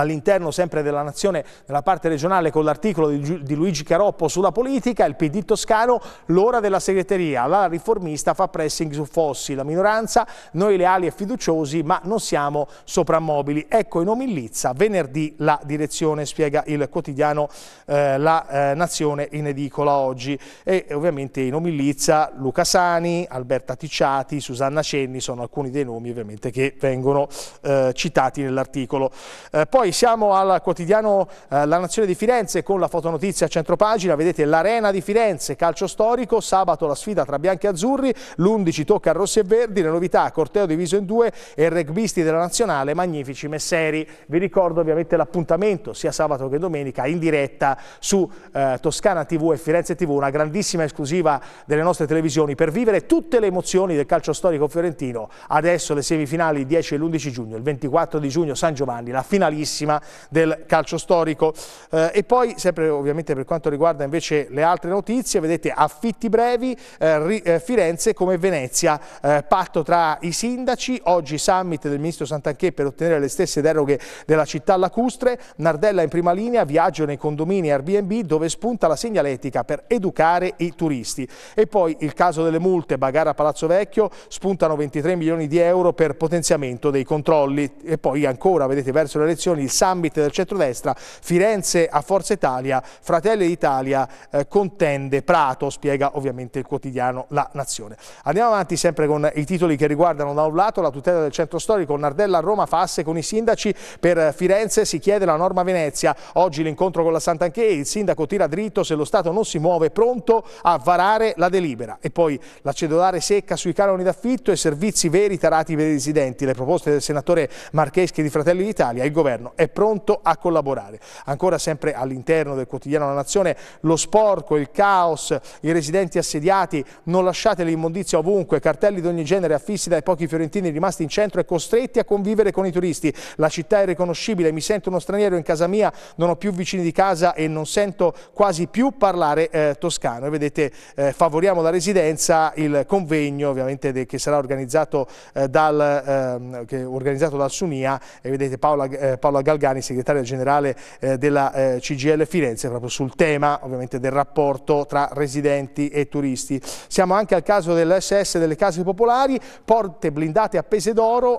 all'interno sempre della nazione, nella parte regionale con l'articolo di, Luigi Caroppo sulla politica, il PD toscano, l'ora della segreteria, la riformista fa pressing su Fossi, la minoranza, noi leali e fiduciosi ma non siamo soprammobili. Ecco in omillizza, venerdì la direzione, spiega il quotidiano eh, La eh, Nazione in edicola oggi e ovviamente in omillizza Luca Sani, Alberta Ticciati, Susanna Cenni sono alcuni dei nomi ovviamente che vengono eh, citati nell'articolo. Eh, poi poi siamo al quotidiano eh, La Nazione di Firenze con la fotonotizia a centropagina, vedete l'Arena di Firenze, calcio storico, sabato la sfida tra bianchi e azzurri, l'11 tocca a rossi e verdi, le novità, corteo diviso in due e rugbisti della nazionale, magnifici messeri. Vi ricordo ovviamente l'appuntamento sia sabato che domenica in diretta su eh, Toscana TV e Firenze TV, una grandissima esclusiva delle nostre televisioni per vivere tutte le emozioni del calcio storico fiorentino. Adesso le semifinali 10 e l'11 giugno, il 24 di giugno San Giovanni, la finalissima grandissima del calcio storico. Eh, e poi, sempre ovviamente per quanto riguarda invece le altre notizie, vedete affitti brevi, eh, ri, eh, Firenze come Venezia, eh, patto tra i sindaci, oggi summit del ministro Santanchè per ottenere le stesse deroghe della città lacustre, Nardella in prima linea, viaggio nei condomini Airbnb dove spunta la segnaletica per educare i turisti. E poi il caso delle multe, Bagara Palazzo Vecchio, spuntano 23 milioni di euro per potenziamento dei controlli e poi ancora, vedete, verso le elezioni il summit del centrodestra, Firenze a Forza Italia, Fratelli d'Italia eh, contende Prato, spiega ovviamente il quotidiano La Nazione. Andiamo avanti sempre con i titoli che riguardano da un lato la tutela del centro storico, Nardella a Roma fa asse con i sindaci, per Firenze si chiede la norma Venezia, oggi l'incontro con la Sant'Anché, il sindaco tira dritto se lo Stato non si muove pronto a varare la delibera e poi la cedolare secca sui canoni d'affitto e servizi veri tarati per i residenti, le proposte del senatore Marcheschi di Fratelli d'Italia, il governo è pronto a collaborare. Ancora sempre all'interno del quotidiano La Nazione, lo sporco, il caos, i residenti assediati, non lasciate l'immondizia ovunque, cartelli di ogni genere affissi dai pochi fiorentini rimasti in centro e costretti a convivere con i turisti. La città è riconoscibile, mi sento uno straniero in casa mia, non ho più vicini di casa e non sento quasi più parlare eh, toscano. E vedete, eh, favoriamo la residenza, il convegno ovviamente de, che sarà organizzato, eh, dal, ehm, organizzato dal Sunia e vedete Paola, eh, Paola Galgani, segretaria generale eh, della eh, CGL Firenze, proprio sul tema ovviamente del rapporto tra residenti e turisti. Siamo anche al caso dell'SS delle case popolari, porte blindate a peso d'oro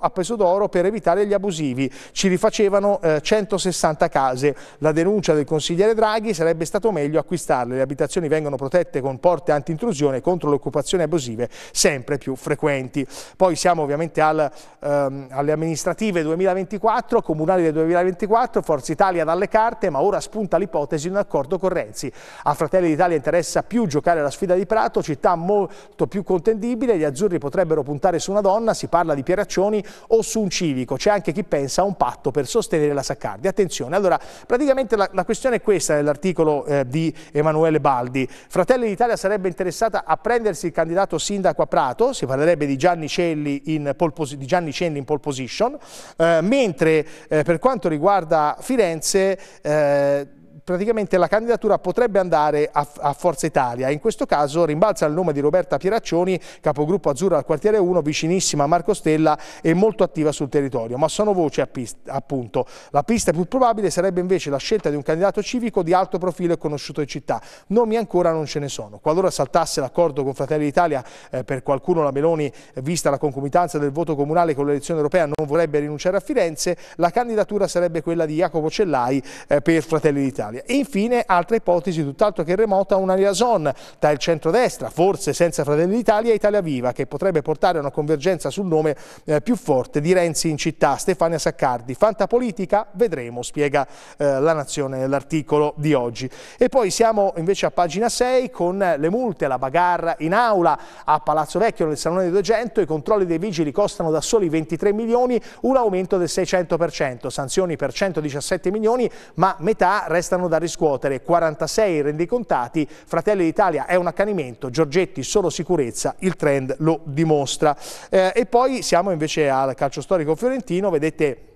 per evitare gli abusivi. Ci rifacevano 160 eh, case. La denuncia del consigliere Draghi sarebbe stato meglio acquistarle. Le abitazioni vengono protette con porte anti-intrusione contro le occupazioni abusive sempre più frequenti. Poi siamo ovviamente al, ehm, alle amministrative 2024, comunali del 2024, 2024, Forza Italia dalle carte, ma ora spunta l'ipotesi di un accordo con Renzi. A Fratelli d'Italia interessa più giocare la sfida di Prato, città molto più contendibile, gli azzurri potrebbero puntare su una donna, si parla di Pieraccioni o su un civico, c'è anche chi pensa a un patto per sostenere la Saccardi. Attenzione, allora praticamente la, la questione è questa nell'articolo eh, di Emanuele Baldi. Fratelli d'Italia sarebbe interessata a prendersi il candidato sindaco a Prato, si parlerebbe di Gianni Celli in pole, Gianni Celli in pole position, eh, mentre eh, per quanto quanto riguarda Firenze... Eh, praticamente la candidatura potrebbe andare a, a, Forza Italia. In questo caso rimbalza il nome di Roberta Pieraccioni, capogruppo azzurro al quartiere 1, vicinissima a Marco Stella e molto attiva sul territorio. Ma sono voci appunto. La pista più probabile sarebbe invece la scelta di un candidato civico di alto profilo e conosciuto in città. Nomi ancora non ce ne sono. Qualora saltasse l'accordo con Fratelli d'Italia, eh, per qualcuno la Meloni, vista la concomitanza del voto comunale con l'elezione europea, non vorrebbe rinunciare a Firenze, la candidatura sarebbe quella di Jacopo Cellai eh, per Fratelli d'Italia. Italia. E infine altra ipotesi tutt'altro che remota, una liaison tra il centrodestra, forse senza Fratelli d'Italia, e Italia Viva, che potrebbe portare a una convergenza sul nome eh, più forte di Renzi in città. Stefania Saccardi, fanta politica? vedremo, spiega eh, la Nazione nell'articolo di oggi. E poi siamo invece a pagina 6 con le multe, la bagarra in aula a Palazzo Vecchio nel Salone di 200, i controlli dei vigili costano da soli 23 milioni, un aumento del 600%, sanzioni per 117 milioni, ma metà restano saranno da riscuotere 46 rendicontati, Fratelli d'Italia è un accanimento, Giorgetti solo sicurezza, il trend lo dimostra. Eh, e poi siamo invece al calcio storico fiorentino, vedete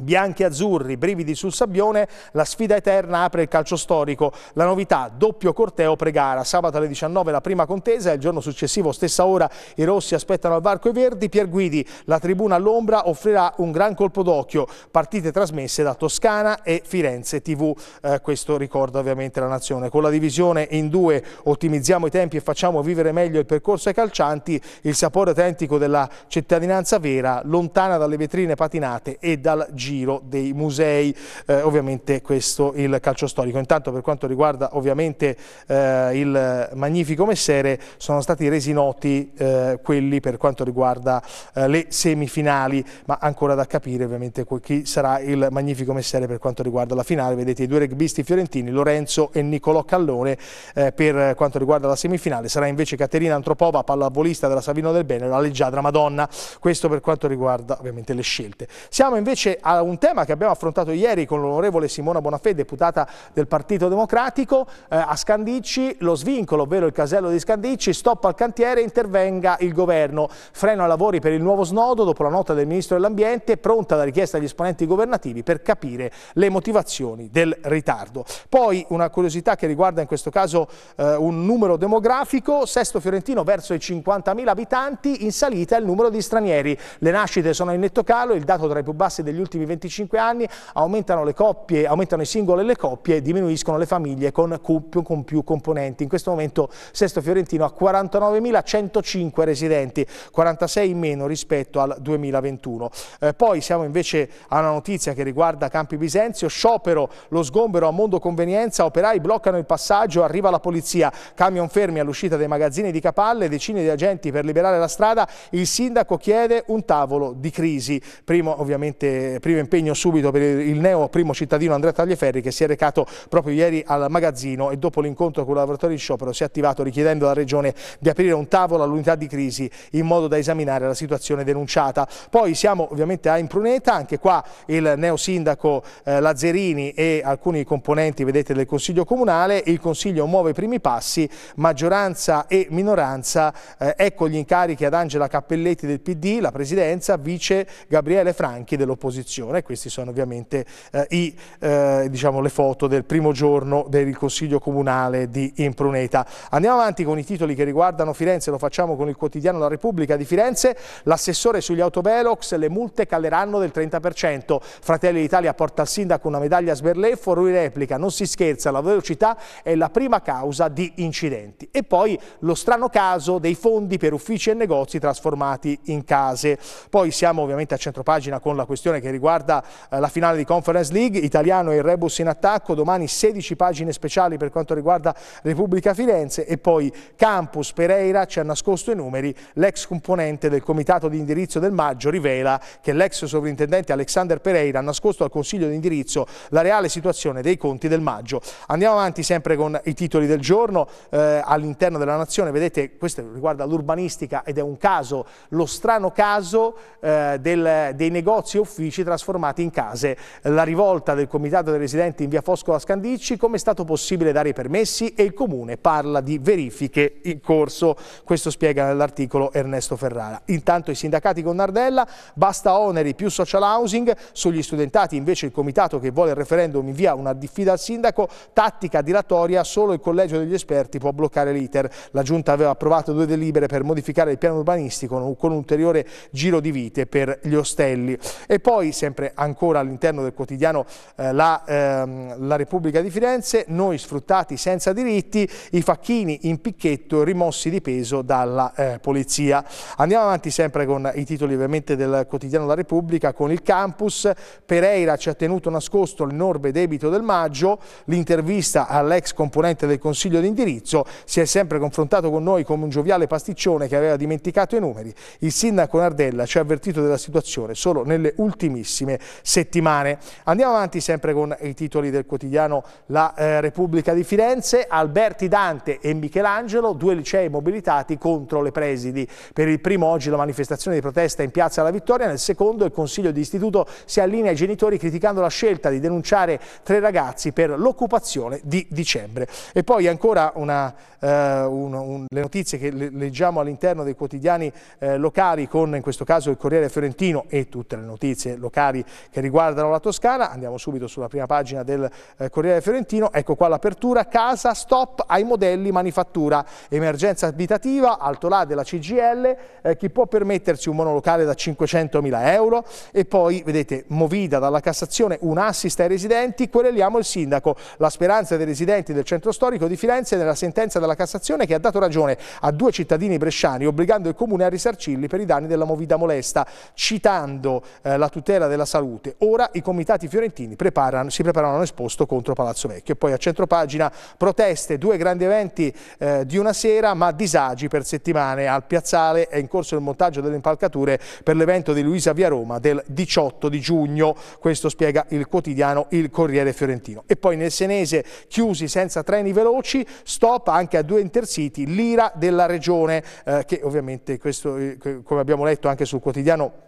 Bianchi e azzurri, brividi sul sabbione, la sfida eterna apre il calcio storico. La novità, doppio corteo pregara. Sabato alle 19 la prima contesa e il giorno successivo, stessa ora, i rossi aspettano al varco i verdi. Pierguidi, la tribuna all'ombra, offrirà un gran colpo d'occhio. Partite trasmesse da Toscana e Firenze TV. Eh, questo ricorda ovviamente la nazione. Con la divisione in due ottimizziamo i tempi e facciamo vivere meglio il percorso ai calcianti. Il sapore autentico della cittadinanza vera, lontana dalle vetrine patinate e dal giro giro dei musei, eh, ovviamente questo il calcio storico. Intanto per quanto riguarda ovviamente eh, il magnifico Messere sono stati resi noti eh, quelli per quanto riguarda eh, le semifinali, ma ancora da capire ovviamente chi sarà il magnifico Messere per quanto riguarda la finale, vedete i due regbisti fiorentini, Lorenzo e Niccolò Callone eh, per quanto riguarda la semifinale, sarà invece Caterina Antropova, pallavolista della Savino del Bene, la leggiadra Madonna, questo per quanto riguarda ovviamente le scelte. Siamo invece al un tema che abbiamo affrontato ieri con l'onorevole Simona Bonafè, deputata del Partito Democratico, eh, a Scandicci lo svincolo, ovvero il casello di Scandicci, stop al cantiere, intervenga il governo, freno ai lavori per il nuovo snodo dopo la nota del Ministro dell'Ambiente, pronta la richiesta agli esponenti governativi per capire le motivazioni del ritardo. Poi una curiosità che riguarda in questo caso eh, un numero demografico, Sesto Fiorentino verso i 50.000 abitanti, in salita il numero di stranieri. Le nascite sono in netto calo, il dato tra i più bassi degli ultimi 25 anni, aumentano le coppie, aumentano i singoli e le coppie, diminuiscono le famiglie con, più, con più componenti. In questo momento Sesto Fiorentino ha 49.105 residenti, 46 in meno rispetto al 2021. Eh, poi siamo invece a una notizia che riguarda Campi Bisenzio, sciopero, lo sgombero a mondo convenienza, operai bloccano il passaggio, arriva la polizia, camion fermi all'uscita dei magazzini di Capalle, decine di agenti per liberare la strada, il sindaco chiede un tavolo di crisi. Primo ovviamente prima mio impegno subito per il neo primo cittadino Andrea Taglieferri che si è recato proprio ieri al magazzino e dopo l'incontro con i lavoratori di sciopero si è attivato richiedendo alla Regione di aprire un tavolo all'unità di crisi in modo da esaminare la situazione denunciata. Poi siamo ovviamente a Impruneta, anche qua il neo sindaco eh, Lazzerini e alcuni componenti vedete, del Consiglio Comunale, il Consiglio muove i primi passi, maggioranza e minoranza, eh, ecco gli incarichi ad Angela Cappelletti del PD, la Presidenza, vice Gabriele Franchi dell'opposizione allora e queste sono ovviamente eh, i, eh, diciamo, le foto del primo giorno del Consiglio Comunale di Impruneta. Andiamo avanti con i titoli che riguardano Firenze, lo facciamo con il quotidiano La Repubblica di Firenze, l'assessore sugli autovelox, le multe caleranno del 30%, Fratelli d'Italia porta al sindaco una medaglia a sberleffo, lui replica non si scherza, la velocità è la prima causa di incidenti. E poi lo strano caso dei fondi per uffici e negozi trasformati in case. Poi siamo ovviamente a centropagina con la questione che riguarda riguarda eh, la finale di Conference League, Italiano e il Rebus in attacco, domani 16 pagine speciali per quanto riguarda Repubblica Firenze e poi Campus Pereira ci ha nascosto i numeri, l'ex componente del comitato di indirizzo del maggio rivela che l'ex sovrintendente Alexander Pereira ha nascosto al consiglio di indirizzo la reale situazione dei conti del maggio. Andiamo avanti sempre con i titoli del giorno eh, all'interno della nazione, vedete questo riguarda l'urbanistica ed è un caso, lo strano caso eh, del, dei negozi e uffici trasformati trasformati in case. La rivolta del Comitato dei Residenti in via Foscola Scandicci, come è stato possibile dare i permessi e il Comune parla di verifiche in corso. Questo spiega nell'articolo Ernesto Ferrara. Intanto i sindacati con Nardella, basta oneri più social housing, sugli studentati invece il Comitato che vuole il referendum invia una diffida al sindaco, tattica dilatoria, solo il Collegio degli Esperti può bloccare l'iter. La Giunta aveva approvato due delibere per modificare il piano urbanistico con un ulteriore giro di vite per gli ostelli. E poi se sempre ancora all'interno del quotidiano eh, la, ehm, la, Repubblica di Firenze, noi sfruttati senza diritti, i facchini in picchetto rimossi di peso dalla eh, polizia. Andiamo avanti sempre con i titoli ovviamente del quotidiano La Repubblica, con il campus, Pereira ci ha tenuto nascosto l'enorme debito del maggio, l'intervista all'ex componente del Consiglio di indirizzo, si è sempre confrontato con noi come un gioviale pasticcione che aveva dimenticato i numeri, il sindaco Nardella ci ha avvertito della situazione solo nelle ultimissime prossime settimane. Andiamo avanti sempre con i titoli del quotidiano La eh, Repubblica di Firenze, Alberti Dante e Michelangelo, due licei mobilitati contro le presidi. Per il primo oggi la manifestazione di protesta in Piazza La Vittoria, nel secondo il Consiglio di Istituto si allinea ai genitori criticando la scelta di denunciare tre ragazzi per l'occupazione di dicembre. E poi ancora una, eh, un, un, le notizie che leggiamo all'interno dei quotidiani eh, locali con in questo caso il Corriere Fiorentino e tutte le notizie locali giudiziari che riguardano la Toscana. Andiamo subito sulla prima pagina del eh, Corriere Fiorentino. Ecco qua l'apertura. Casa stop ai modelli manifattura. Emergenza abitativa, alto là della CGL. Eh, chi può permettersi un monolocale da 500.000 euro? E poi, vedete, movida dalla Cassazione un assist ai residenti. Quereliamo il sindaco. La speranza dei residenti del centro storico di Firenze nella sentenza della Cassazione che ha dato ragione a due cittadini bresciani obbligando il comune a risarcirli per i danni della movida molesta, citando eh, la tutela della della Salute. Ora i comitati fiorentini preparano, si preparano a un esposto contro Palazzo Vecchio. E poi a centropagina proteste, due grandi eventi eh, di una sera, ma disagi per settimane. Al piazzale è in corso il montaggio delle impalcature per l'evento di Luisa Via Roma del 18 di giugno. Questo spiega il quotidiano Il Corriere Fiorentino. E poi nel Senese, chiusi senza treni veloci, stop anche a due intercity, l'ira della regione, eh, che ovviamente questo, eh, come abbiamo letto anche sul quotidiano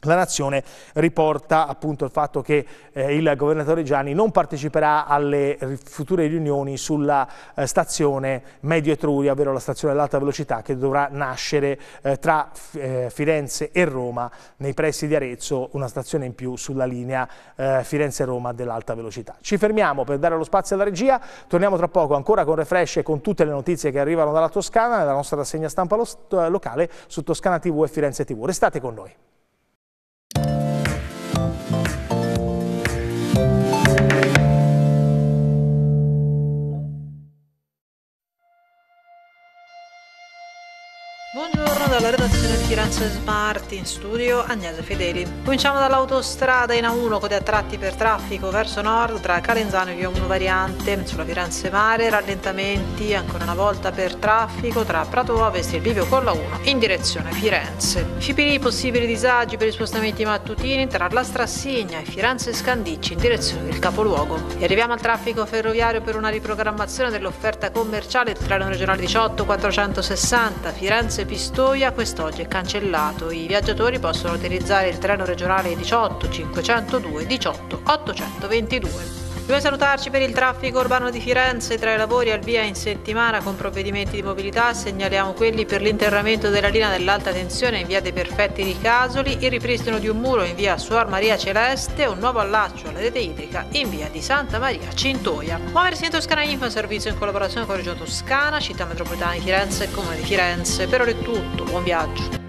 la Nazione riporta appunto il fatto che eh, il governatore Gianni non parteciperà alle future riunioni sulla eh, stazione Medio Etruria, ovvero la stazione dell'alta velocità che dovrà nascere eh, tra eh, Firenze e Roma nei pressi di Arezzo, una stazione in più sulla linea eh, Firenze-Roma dell'alta velocità. Ci fermiamo per dare lo spazio alla regia, torniamo tra poco ancora con Refresh e con tutte le notizie che arrivano dalla Toscana, nella nostra rassegna stampa lo locale su Toscana TV e Firenze TV. Restate con noi. on your dalla redazione di Firenze Smart in studio Agnese Fedeli. Cominciamo dall'autostrada in A1 con dei tratti per traffico verso nord tra Calenzano e Via 1 Variante. Sulla Firenze Mare rallentamenti ancora una volta per traffico tra Prato Ovest e il Bivio con la 1 in direzione Firenze. Scipiri possibili disagi per i spostamenti mattutini tra la Strassigna e Firenze Scandicci in direzione del capoluogo. E arriviamo al traffico ferroviario per una riprogrammazione dell'offerta commerciale tra la regionale 18 460 Firenze Pistoia ferrovia quest'oggi è cancellato. I viaggiatori possono utilizzare il treno regionale 18 502 18 822. Dove salutarci per il traffico urbano di Firenze, tra i lavori al via in settimana con provvedimenti di mobilità, segnaliamo quelli per l'interramento della linea dell'alta tensione in via dei Perfetti di Casoli, il ripristino di un muro in via Suor Maria Celeste, un nuovo allaccio alla rete idrica in via di Santa Maria Cintoia. Muoversi in Toscana Info servizio in collaborazione con Regione Toscana, Città Metropolitana di Firenze e Comune di Firenze. Per ora è tutto, buon viaggio.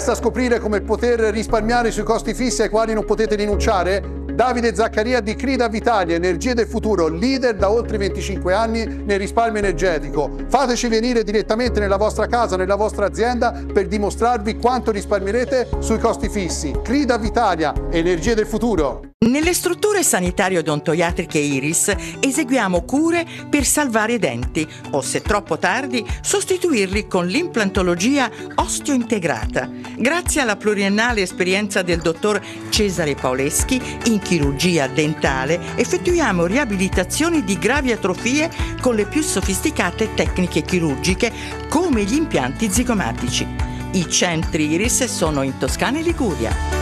Interessa scoprire come poter risparmiare sui costi fissi ai quali non potete rinunciare? Davide Zaccaria di Crida Vitalia, Energie del Futuro, leader da oltre 25 anni nel risparmio energetico. Fateci venire direttamente nella vostra casa, nella vostra azienda per dimostrarvi quanto risparmierete sui costi fissi. Crida Vitalia, Energie del Futuro. Nelle strutture sanitarie odontoiatriche Iris eseguiamo cure per salvare i denti o, se troppo tardi, sostituirli con l'implantologia osteointegrata. Grazie alla pluriennale esperienza del dottor Cesare Paoleschi in chirurgia dentale, effettuiamo riabilitazioni di gravi atrofie con le più sofisticate tecniche chirurgiche, come gli impianti zigomatici. I centri Iris sono in Toscana e Liguria.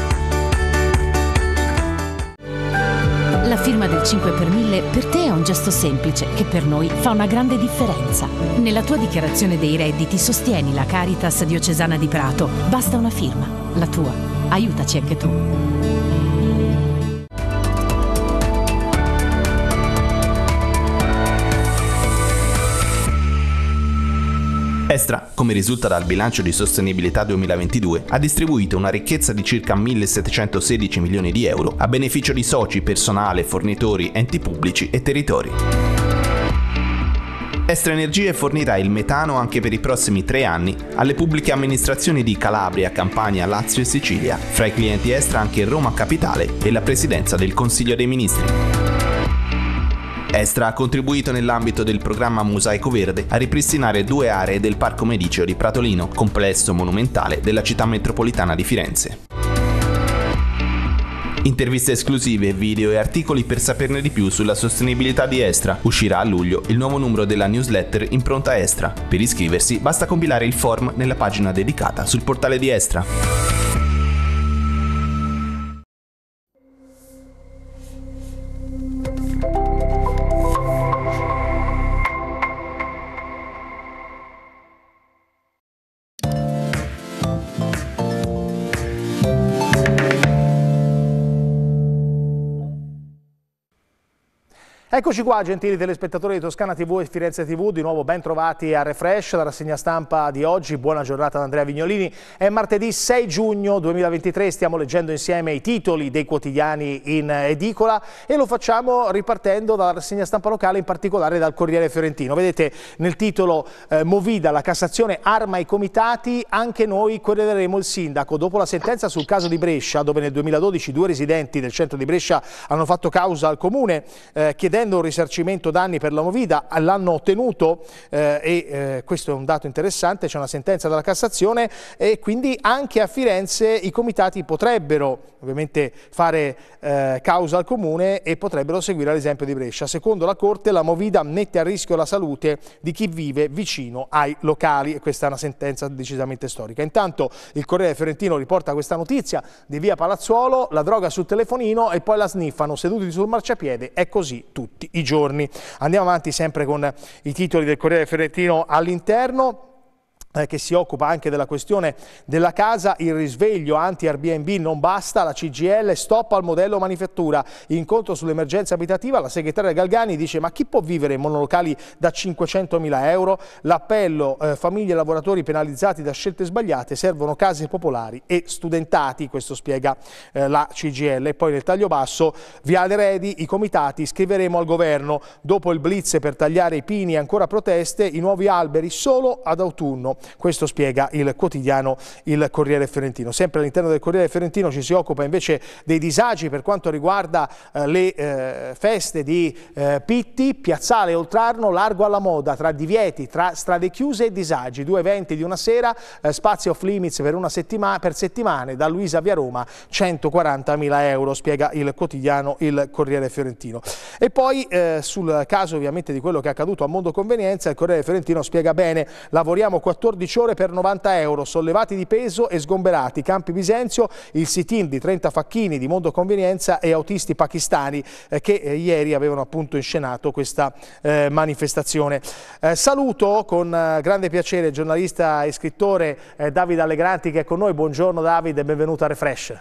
firma del 5 per 1000 per te è un gesto semplice che per noi fa una grande differenza. Nella tua dichiarazione dei redditi sostieni la Caritas diocesana di Prato. Basta una firma, la tua. Aiutaci anche tu. destra, come risulta dal bilancio di sostenibilità 2022, ha distribuito una ricchezza di circa 1.716 milioni di euro a beneficio di soci, personale, fornitori, enti pubblici e territori. Estra Energie fornirà il metano anche per i prossimi tre anni alle pubbliche amministrazioni di Calabria, Campania, Lazio e Sicilia, fra i clienti Estra anche Roma Capitale e la Presidenza del Consiglio dei Ministri. Estra ha contribuito nell'ambito del programma Mosaico Verde a ripristinare due aree del Parco Mediceo di Pratolino, complesso monumentale della città metropolitana di Firenze. Interviste esclusive, video e articoli per saperne di più sulla sostenibilità di Estra. Uscirà a luglio il nuovo numero della newsletter Impronta Estra. Per iscriversi basta compilare il form nella pagina dedicata sul portale di Estra. Eccoci qua, gentili telespettatori di Toscana TV e Firenze TV, di nuovo ben trovati a Refresh, la rassegna stampa di oggi. Buona giornata ad Andrea Vignolini. È martedì 6 giugno 2023, stiamo leggendo insieme i titoli dei quotidiani in edicola e lo facciamo ripartendo dalla rassegna stampa locale, in particolare dal Corriere Fiorentino. Vedete nel titolo eh, Movida, la Cassazione arma i comitati, anche noi quereleremo il sindaco. Dopo la sentenza sul caso di Brescia, dove nel 2012 due residenti del centro di Brescia hanno fatto causa al comune, eh, chiedendo chiedendo un risarcimento danni per la Movida, l'hanno ottenuto eh, e eh, questo è un dato interessante, c'è una sentenza della Cassazione e quindi anche a Firenze i comitati potrebbero ovviamente fare eh, causa al comune e potrebbero seguire l'esempio di Brescia. Secondo la Corte la Movida mette a rischio la salute di chi vive vicino ai locali e questa è una sentenza decisamente storica. Intanto il Corriere Fiorentino riporta questa notizia di via Palazzuolo, la droga sul telefonino e poi la sniffano seduti sul marciapiede, è così tutto tutti i giorni. Andiamo avanti sempre con i titoli del Corriere Ferrettino all'interno eh, che si occupa anche della questione della casa, il risveglio anti-Airbnb non basta, la CGL stop al modello manifattura, incontro sull'emergenza abitativa, la segretaria Galgani dice ma chi può vivere in monolocali da 500 mila euro? L'appello eh, famiglie e lavoratori penalizzati da scelte sbagliate, servono case popolari e studentati, questo spiega eh, la CGL. E poi nel taglio basso, Viale Redi, i comitati, scriveremo al governo, dopo il blitz per tagliare i pini e ancora proteste, i nuovi alberi solo ad autunno. Questo spiega il quotidiano Il Corriere Fiorentino. Sempre all'interno del Corriere Fiorentino ci si occupa invece dei disagi per quanto riguarda eh, le eh, feste di eh, Pitti, Piazzale Oltrarno, Largo alla Moda, tra divieti, tra strade chiuse e disagi. Due eventi di una sera, spazio off limits per, una settima per settimane, da Luisa via Roma 140.000 euro, spiega il quotidiano Il Corriere Fiorentino. E poi sul caso ovviamente di quello che è accaduto a Mondo Convenienza, il Corriere Fiorentino spiega bene, lavoriamo 14 14 ore per 90 euro, sollevati di peso e sgomberati, Campi Bisenzio, il sit-in di 30 facchini di Mondo Convenienza e autisti pakistani eh, che eh, ieri avevano appunto inscenato questa eh, manifestazione. Eh, saluto con eh, grande piacere il giornalista e scrittore eh, Davide Allegranti che è con noi. Buongiorno Davide e benvenuto a Refresh.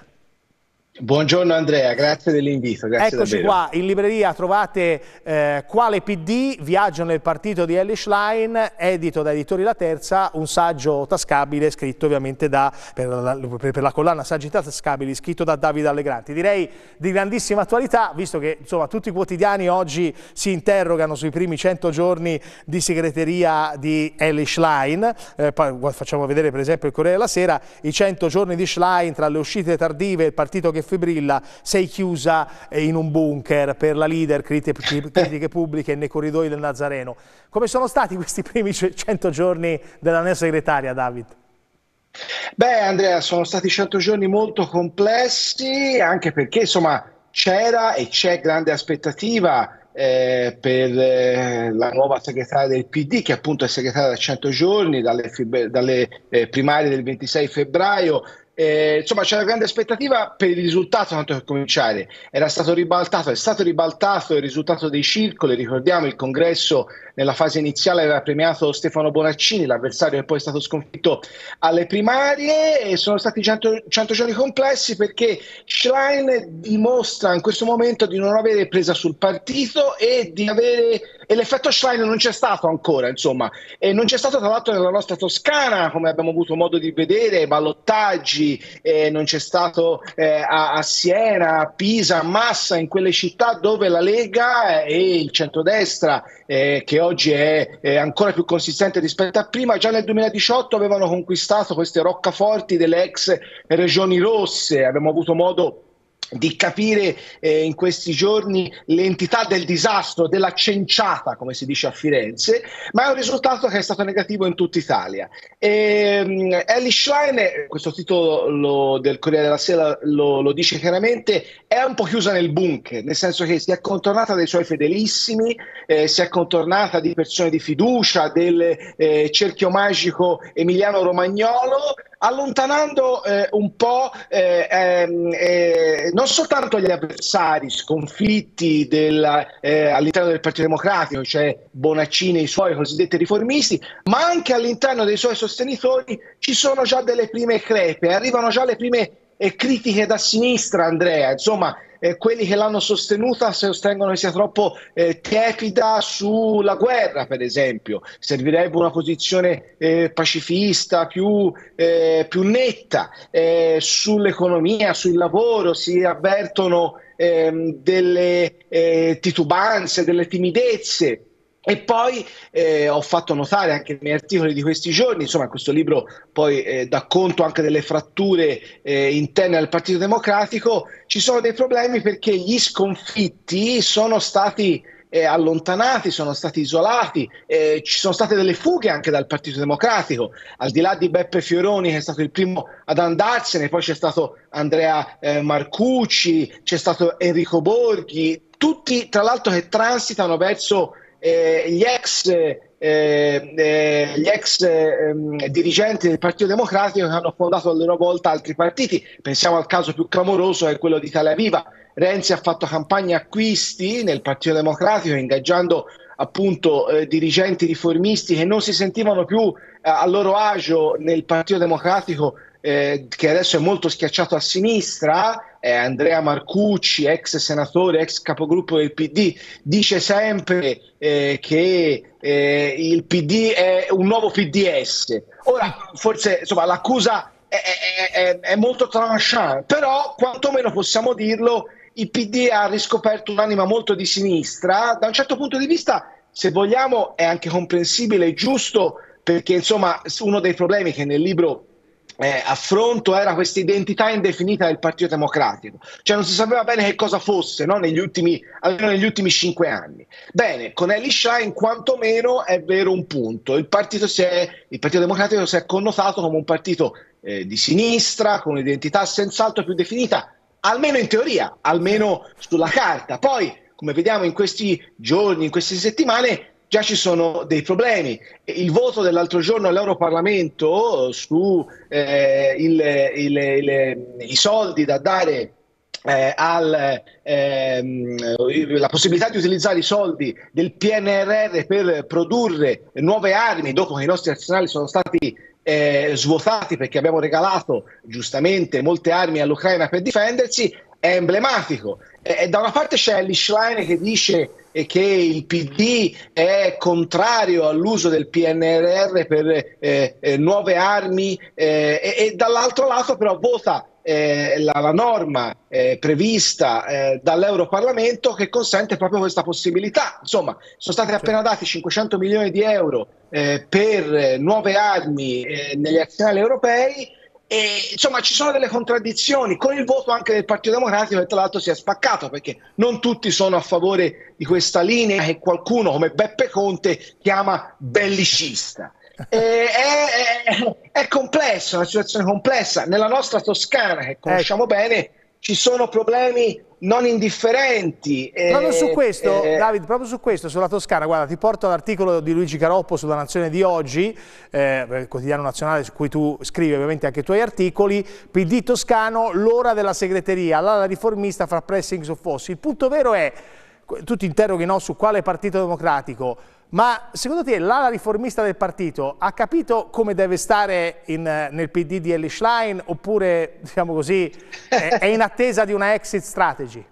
Buongiorno Andrea, grazie dell'invito. Grazie Eccoci davvero. qua, in libreria trovate eh, Quale PD, Viaggio nel partito di Ellie Schlein, edito da Editori La Terza, un saggio tascabile scritto ovviamente da, per, la, per la collana Saggi Tascabili, scritto da Davide Allegranti. Direi di grandissima attualità, visto che insomma, tutti i quotidiani oggi si interrogano sui primi 100 giorni di segreteria di Ellie Schlein. Eh, poi facciamo vedere per esempio il Corriere della Sera, i 100 giorni di Schlein tra le uscite tardive e il partito che Fibrilla, sei chiusa eh, in un bunker per la leader, critiche pubbliche nei corridoi del Nazareno. Come sono stati questi primi 100 giorni della mia segretaria, David? Beh Andrea, sono stati 100 giorni molto complessi, anche perché insomma c'era e c'è grande aspettativa eh, per eh, la nuova segretaria del PD, che appunto è segretaria da 100 giorni, dalle, dalle eh, primarie del 26 febbraio, eh, insomma, c'era grande aspettativa per il risultato, tanto per cominciare. Era stato ribaltato, è stato ribaltato il risultato dei circoli, ricordiamo il congresso nella fase iniziale aveva premiato Stefano Bonaccini, l'avversario che poi è stato sconfitto alle primarie e sono stati 100, 100 giorni complessi perché Schlein dimostra in questo momento di non avere presa sul partito e di avere e l'effetto Schlein non c'è stato ancora, insomma, e non c'è stato tra l'altro nella nostra Toscana, come abbiamo avuto modo di vedere, ballottaggi, eh, non c'è stato eh, a, a, Siena, a Pisa, a Massa, in quelle città dove la Lega e il centrodestra eh, che oggi è, è, ancora più consistente rispetto a prima. Già nel 2018 avevano conquistato queste roccaforti delle ex regioni rosse, Abbiamo avuto modo di capire eh, in questi giorni l'entità del disastro, della cenciata, come si dice a Firenze, ma è un risultato che è stato negativo in tutta Italia. E, ehm, um, Schlein, questo titolo lo, del Corriere della Sera lo, lo, dice chiaramente, è un po' chiusa nel bunker, nel senso che si è contornata dei suoi fedelissimi, eh, si è contornata di persone di fiducia, del eh, cerchio magico emiliano-romagnolo, allontanando eh, un po' eh, ehm, eh, non soltanto gli avversari sconfitti del, eh, all'interno del Partito Democratico, cioè Bonaccini e i suoi cosiddetti riformisti, ma anche all'interno dei suoi sostenitori ci sono già delle prime crepe, arrivano già le prime e critiche da sinistra, Andrea. Insomma, eh, quelli che l'hanno sostenuta sostengono che sia troppo eh, tepida sulla guerra, per esempio. Servirebbe una posizione eh, pacifista più, eh, più netta eh, sull'economia, sul lavoro. Si avvertono ehm, delle eh, titubanze, delle timidezze e poi eh, ho fatto notare anche nei miei articoli di questi giorni, insomma questo libro poi eh, dà conto anche delle fratture eh, interne al Partito Democratico, ci sono dei problemi perché gli sconfitti sono stati eh, allontanati, sono stati isolati, eh, ci sono state delle fughe anche dal Partito Democratico, al di là di Beppe Fioroni che è stato il primo ad andarsene, poi c'è stato Andrea eh, Marcucci, c'è stato Enrico Borghi, tutti tra l'altro che transitano verso eh, gli ex, eh, eh gli ex ehm, dirigenti del Partito Democratico che hanno fondato a loro volta altri partiti. Pensiamo al caso più clamoroso è quello di Italia Viva. Renzi ha fatto campagna acquisti nel Partito Democratico ingaggiando appunto eh, dirigenti riformisti che non si sentivano più eh, a loro agio nel Partito Democratico eh, che adesso è molto schiacciato a sinistra eh, Andrea Marcucci, ex senatore, ex capogruppo del PD, dice sempre eh, che eh, il PD è un nuovo PDS. Ora, forse insomma, l'accusa è, è, è, è molto tranchant, però quantomeno possiamo dirlo, il PD ha riscoperto un'anima molto di sinistra, da un certo punto di vista, se vogliamo, è anche comprensibile e giusto perché insomma uno dei problemi che nel libro eh, a era questa identità indefinita del Partito Democratico, cioè non si sapeva bene che cosa fosse no? negli, ultimi, negli ultimi cinque anni. Bene, con Eli Schlein quantomeno è vero un punto, il Partito, è, il partito Democratico si è connotato come un partito eh, di sinistra, con un'identità senz'altro più definita, almeno in teoria, almeno sulla carta. Poi, come vediamo in questi giorni, in queste settimane, già ci sono dei problemi. Il voto dell'altro giorno all'Europarlamento sui eh, soldi da dare eh, al, ehm, la possibilità di utilizzare i soldi del PNRR per produrre nuove armi dopo che i nostri arsenali sono stati eh, svuotati perché abbiamo regalato giustamente molte armi all'Ucraina per difendersi è emblematico. Eh, da una parte c'è l'Ischlein che dice e che il PD è contrario all'uso del PNRR per eh, eh, nuove armi eh, e, e dall'altro lato però vota eh, la, la, norma eh, prevista eh, dall'Europarlamento che consente proprio questa possibilità. Insomma, sono stati appena dati 500 milioni di euro eh, per eh, nuove armi eh, negli azionari europei e, insomma, ci sono delle contraddizioni con il voto anche del Partito Democratico che tra l'altro si è spaccato perché non tutti sono a favore di questa linea che qualcuno come Beppe Conte chiama bellicista. E, è, è, è complesso, è una situazione complessa. Nella nostra Toscana, che conosciamo eh. bene, ci sono problemi non indifferenti. Eh, proprio su questo, eh, eh, David, proprio su questo, sulla Toscana, guarda, ti porto l'articolo di Luigi Caroppo sulla Nazione di oggi, eh, quotidiano nazionale su cui tu scrivi ovviamente anche i tuoi articoli, PD Toscano, l'ora della segreteria, l'ala riformista fra pressing su Fossi. Il punto vero è, tu ti interroghi no, su quale partito democratico, ma secondo te l'ala riformista del partito ha capito come deve stare in, nel PD di Ellie Schlein oppure, diciamo così, è, è in attesa di una exit strategy?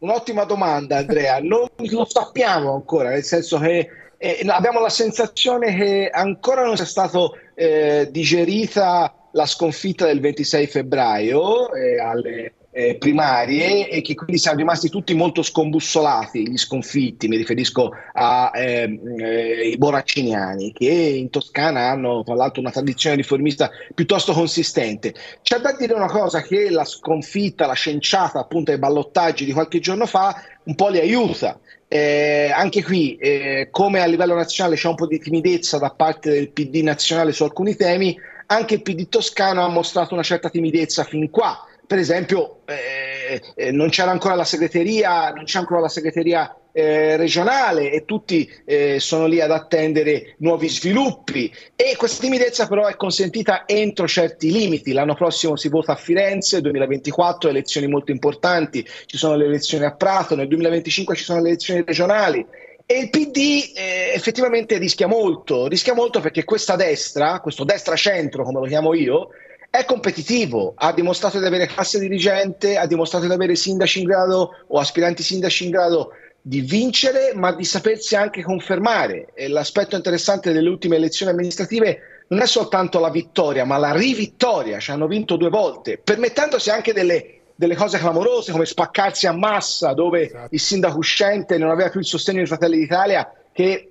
Un'ottima domanda Andrea, non lo sappiamo ancora, nel senso che eh, abbiamo la sensazione che ancora non sia stata eh, digerita la sconfitta del 26 febbraio eh, alle eh, primarie e che quindi siamo rimasti tutti molto scombussolati, gli sconfitti, mi riferisco ai ehm, eh, eh, boracciniani che in Toscana hanno tra l'altro una tradizione riformista piuttosto consistente. C'è da dire una cosa che la sconfitta, la scenciata appunto ai ballottaggi di qualche giorno fa un po' li aiuta. Eh, anche qui, eh, come a livello nazionale c'è un po' di timidezza da parte del PD nazionale su alcuni temi, anche il PD toscano ha mostrato una certa timidezza fin qua per esempio, eh, eh, non c'era ancora la segreteria, non c'è ancora la segreteria eh, regionale e tutti eh, sono lì ad attendere nuovi sviluppi e questa timidezza però è consentita entro certi limiti. L'anno prossimo si vota a Firenze, 2024 elezioni molto importanti, ci sono le elezioni a Prato, nel 2025 ci sono le elezioni regionali. E il PD eh, effettivamente rischia molto, rischia molto perché questa destra, questo destra centro come lo chiamo io, è competitivo, ha dimostrato di avere classe dirigente, ha dimostrato di avere sindaci in grado o aspiranti sindaci in grado di vincere, ma di sapersi anche confermare. E l'aspetto interessante delle ultime elezioni amministrative non è soltanto la vittoria, ma la rivittoria, ci hanno vinto due volte, permettendosi anche delle, delle cose clamorose come spaccarsi a massa, dove esatto. il sindaco uscente non aveva più il sostegno di Fratelli d'Italia, che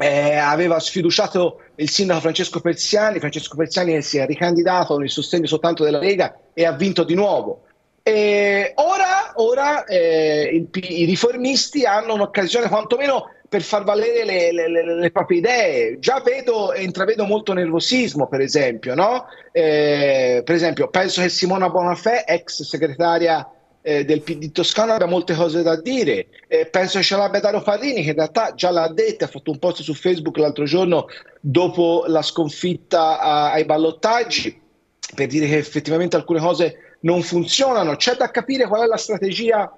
eh, aveva sfiduciato il sindaco Francesco Persiani, Francesco Persiani si è ricandidato con il sostegno soltanto della Lega e ha vinto di nuovo. E ora, ora eh, il, i riformisti hanno un'occasione quantomeno per far valere le, le, le, le, proprie idee. Già vedo e intravedo molto nervosismo, per esempio, no? eh, per esempio, penso che Simona Bonafè, ex segretaria eh, del PD Toscano abbia molte cose da dire. Eh, penso ce l'abbia Dario Farini, che in realtà già l'ha detta, ha fatto un post su Facebook l'altro giorno dopo la sconfitta a, ai ballottaggi per dire che effettivamente alcune cose non funzionano. C'è da capire qual è la strategia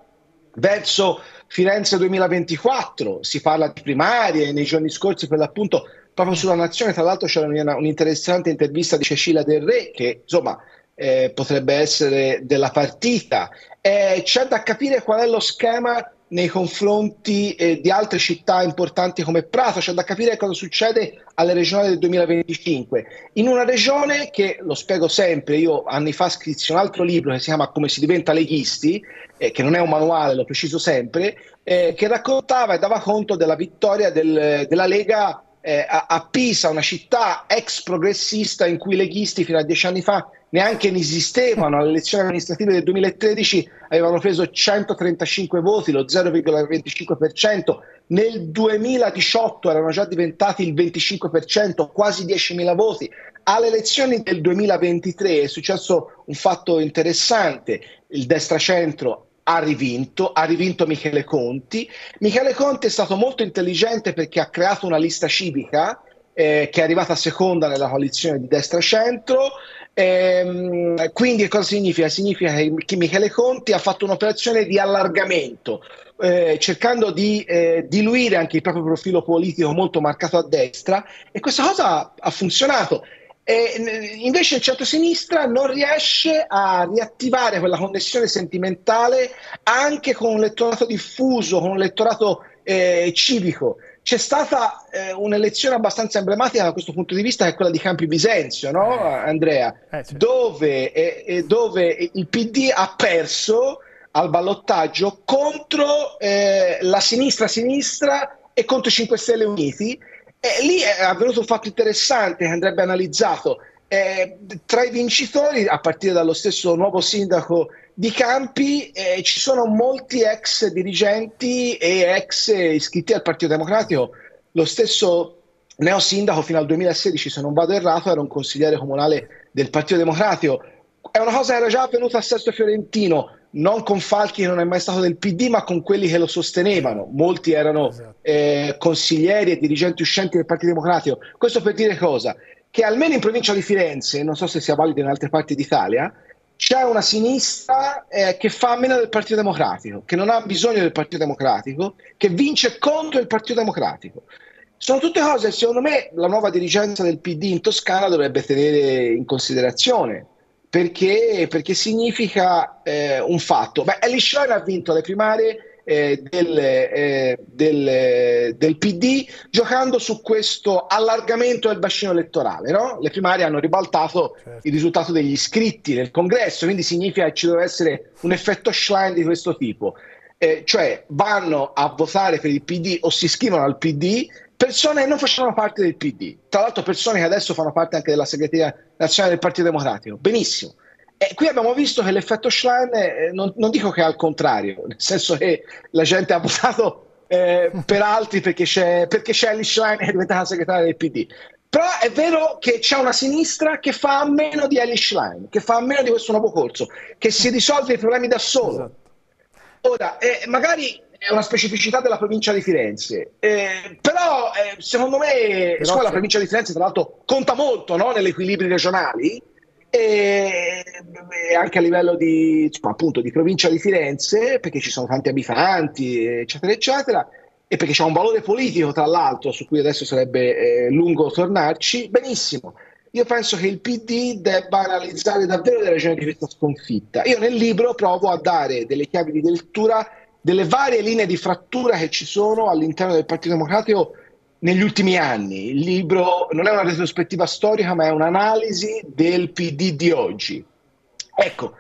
verso Firenze 2024. Si parla di primarie nei giorni scorsi per l'appunto proprio sulla nazione. Tra l'altro c'era un'interessante intervista di Cecilia Del Re che insomma eh, potrebbe essere della partita. Eh, c'è da capire qual è lo schema nei confronti eh, di altre città importanti come Prato, c'è da capire cosa succede alle regionali del 2025. In una regione che, lo spiego sempre, io anni fa scrissi un altro libro che si chiama Come si diventa leghisti, eh, che non è un manuale, lo preciso sempre, eh, che raccontava e dava conto della vittoria del, della Lega eh, a, a Pisa, una città ex progressista in cui i leghisti fino a dieci anni fa neanche esistevano alle elezioni amministrative del 2013, avevano preso 135 voti, lo 0,25%, nel 2018 erano già diventati il 25%, quasi 10.000 voti. Alle elezioni del 2023 è successo un fatto interessante, il destra-centro ha rivinto, ha rivinto Michele Conti. Michele Conti è stato molto intelligente perché ha creato una lista civica eh, che è arrivata seconda nella coalizione di destra-centro, Ehm, quindi cosa significa? Significa che Michele Conti ha fatto un'operazione di allargamento, eh, cercando di eh, diluire anche il proprio profilo politico molto marcato a destra e questa cosa ha funzionato. E invece il centro-sinistra non riesce a riattivare quella connessione sentimentale anche con un elettorato diffuso, con un elettorato eh, civico c'è stata eh, un'elezione abbastanza emblematica da questo punto di vista, che è quella di Campi Bisenzio, no, eh. Andrea? Eh, certo. dove, eh, dove, il PD ha perso al ballottaggio contro eh, la sinistra-sinistra e contro i 5 Stelle Uniti. E lì è avvenuto un fatto interessante che andrebbe analizzato. Eh, tra i vincitori, a partire dallo stesso nuovo sindaco di Campi, eh, ci sono molti ex dirigenti e ex iscritti al Partito Democratico. Lo stesso neo sindaco fino al 2016, se non vado errato, era un consigliere comunale del Partito Democratico. È una cosa che era già avvenuta a Sesto Fiorentino, non con Falchi che non è mai stato del PD, ma con quelli che lo sostenevano. Molti erano esatto. eh, consiglieri e dirigenti uscenti del Partito Democratico. Questo per dire cosa? che almeno in provincia di Firenze, non so se sia valido in altre parti d'Italia, c'è una sinistra eh, che fa a meno del Partito Democratico, che non ha bisogno del Partito Democratico, che vince contro il Partito Democratico. Sono tutte cose che secondo me la nuova dirigenza del PD in Toscana dovrebbe tenere in considerazione, perché, perché significa eh, un fatto. Beh, Ellie Schlein ha vinto le primarie eh, del, eh, del, del, PD giocando su questo allargamento del bacino elettorale. No? Le primarie hanno ribaltato certo. il risultato degli iscritti nel congresso, quindi significa che ci deve essere un effetto Schlein di questo tipo. Eh, cioè vanno a votare per il PD o si iscrivono al PD persone che non facevano parte del PD, tra l'altro persone che adesso fanno parte anche della segreteria nazionale del Partito Democratico. Benissimo. E eh, qui abbiamo visto che l'effetto Schlein, è, eh, non, non, dico che è al contrario, nel senso che la gente ha votato eh, per altri perché, c'è, perché Shelley Schlein è diventata segretaria del PD. Però è vero che c'è una sinistra che fa a meno di Ellie Schlein, che fa a meno di questo nuovo corso, che si risolve i problemi da solo. Esatto. Ora, eh, magari è una specificità della provincia di Firenze, eh, però eh, secondo me però la provincia di Firenze tra l'altro conta molto no, negli equilibri regionali, e, eh, anche a livello di, insomma, appunto, di provincia di Firenze, perché ci sono tanti abitanti, eccetera, eccetera, e perché c'è un valore politico, tra l'altro, su cui adesso sarebbe eh, lungo tornarci, benissimo. Io penso che il PD debba analizzare davvero le ragioni di questa sconfitta. Io nel libro provo a dare delle chiavi di lettura delle varie linee di frattura che ci sono all'interno del Partito Democratico negli ultimi anni. Il libro non è una retrospettiva storica, ma è un'analisi del PD di oggi. Ecco,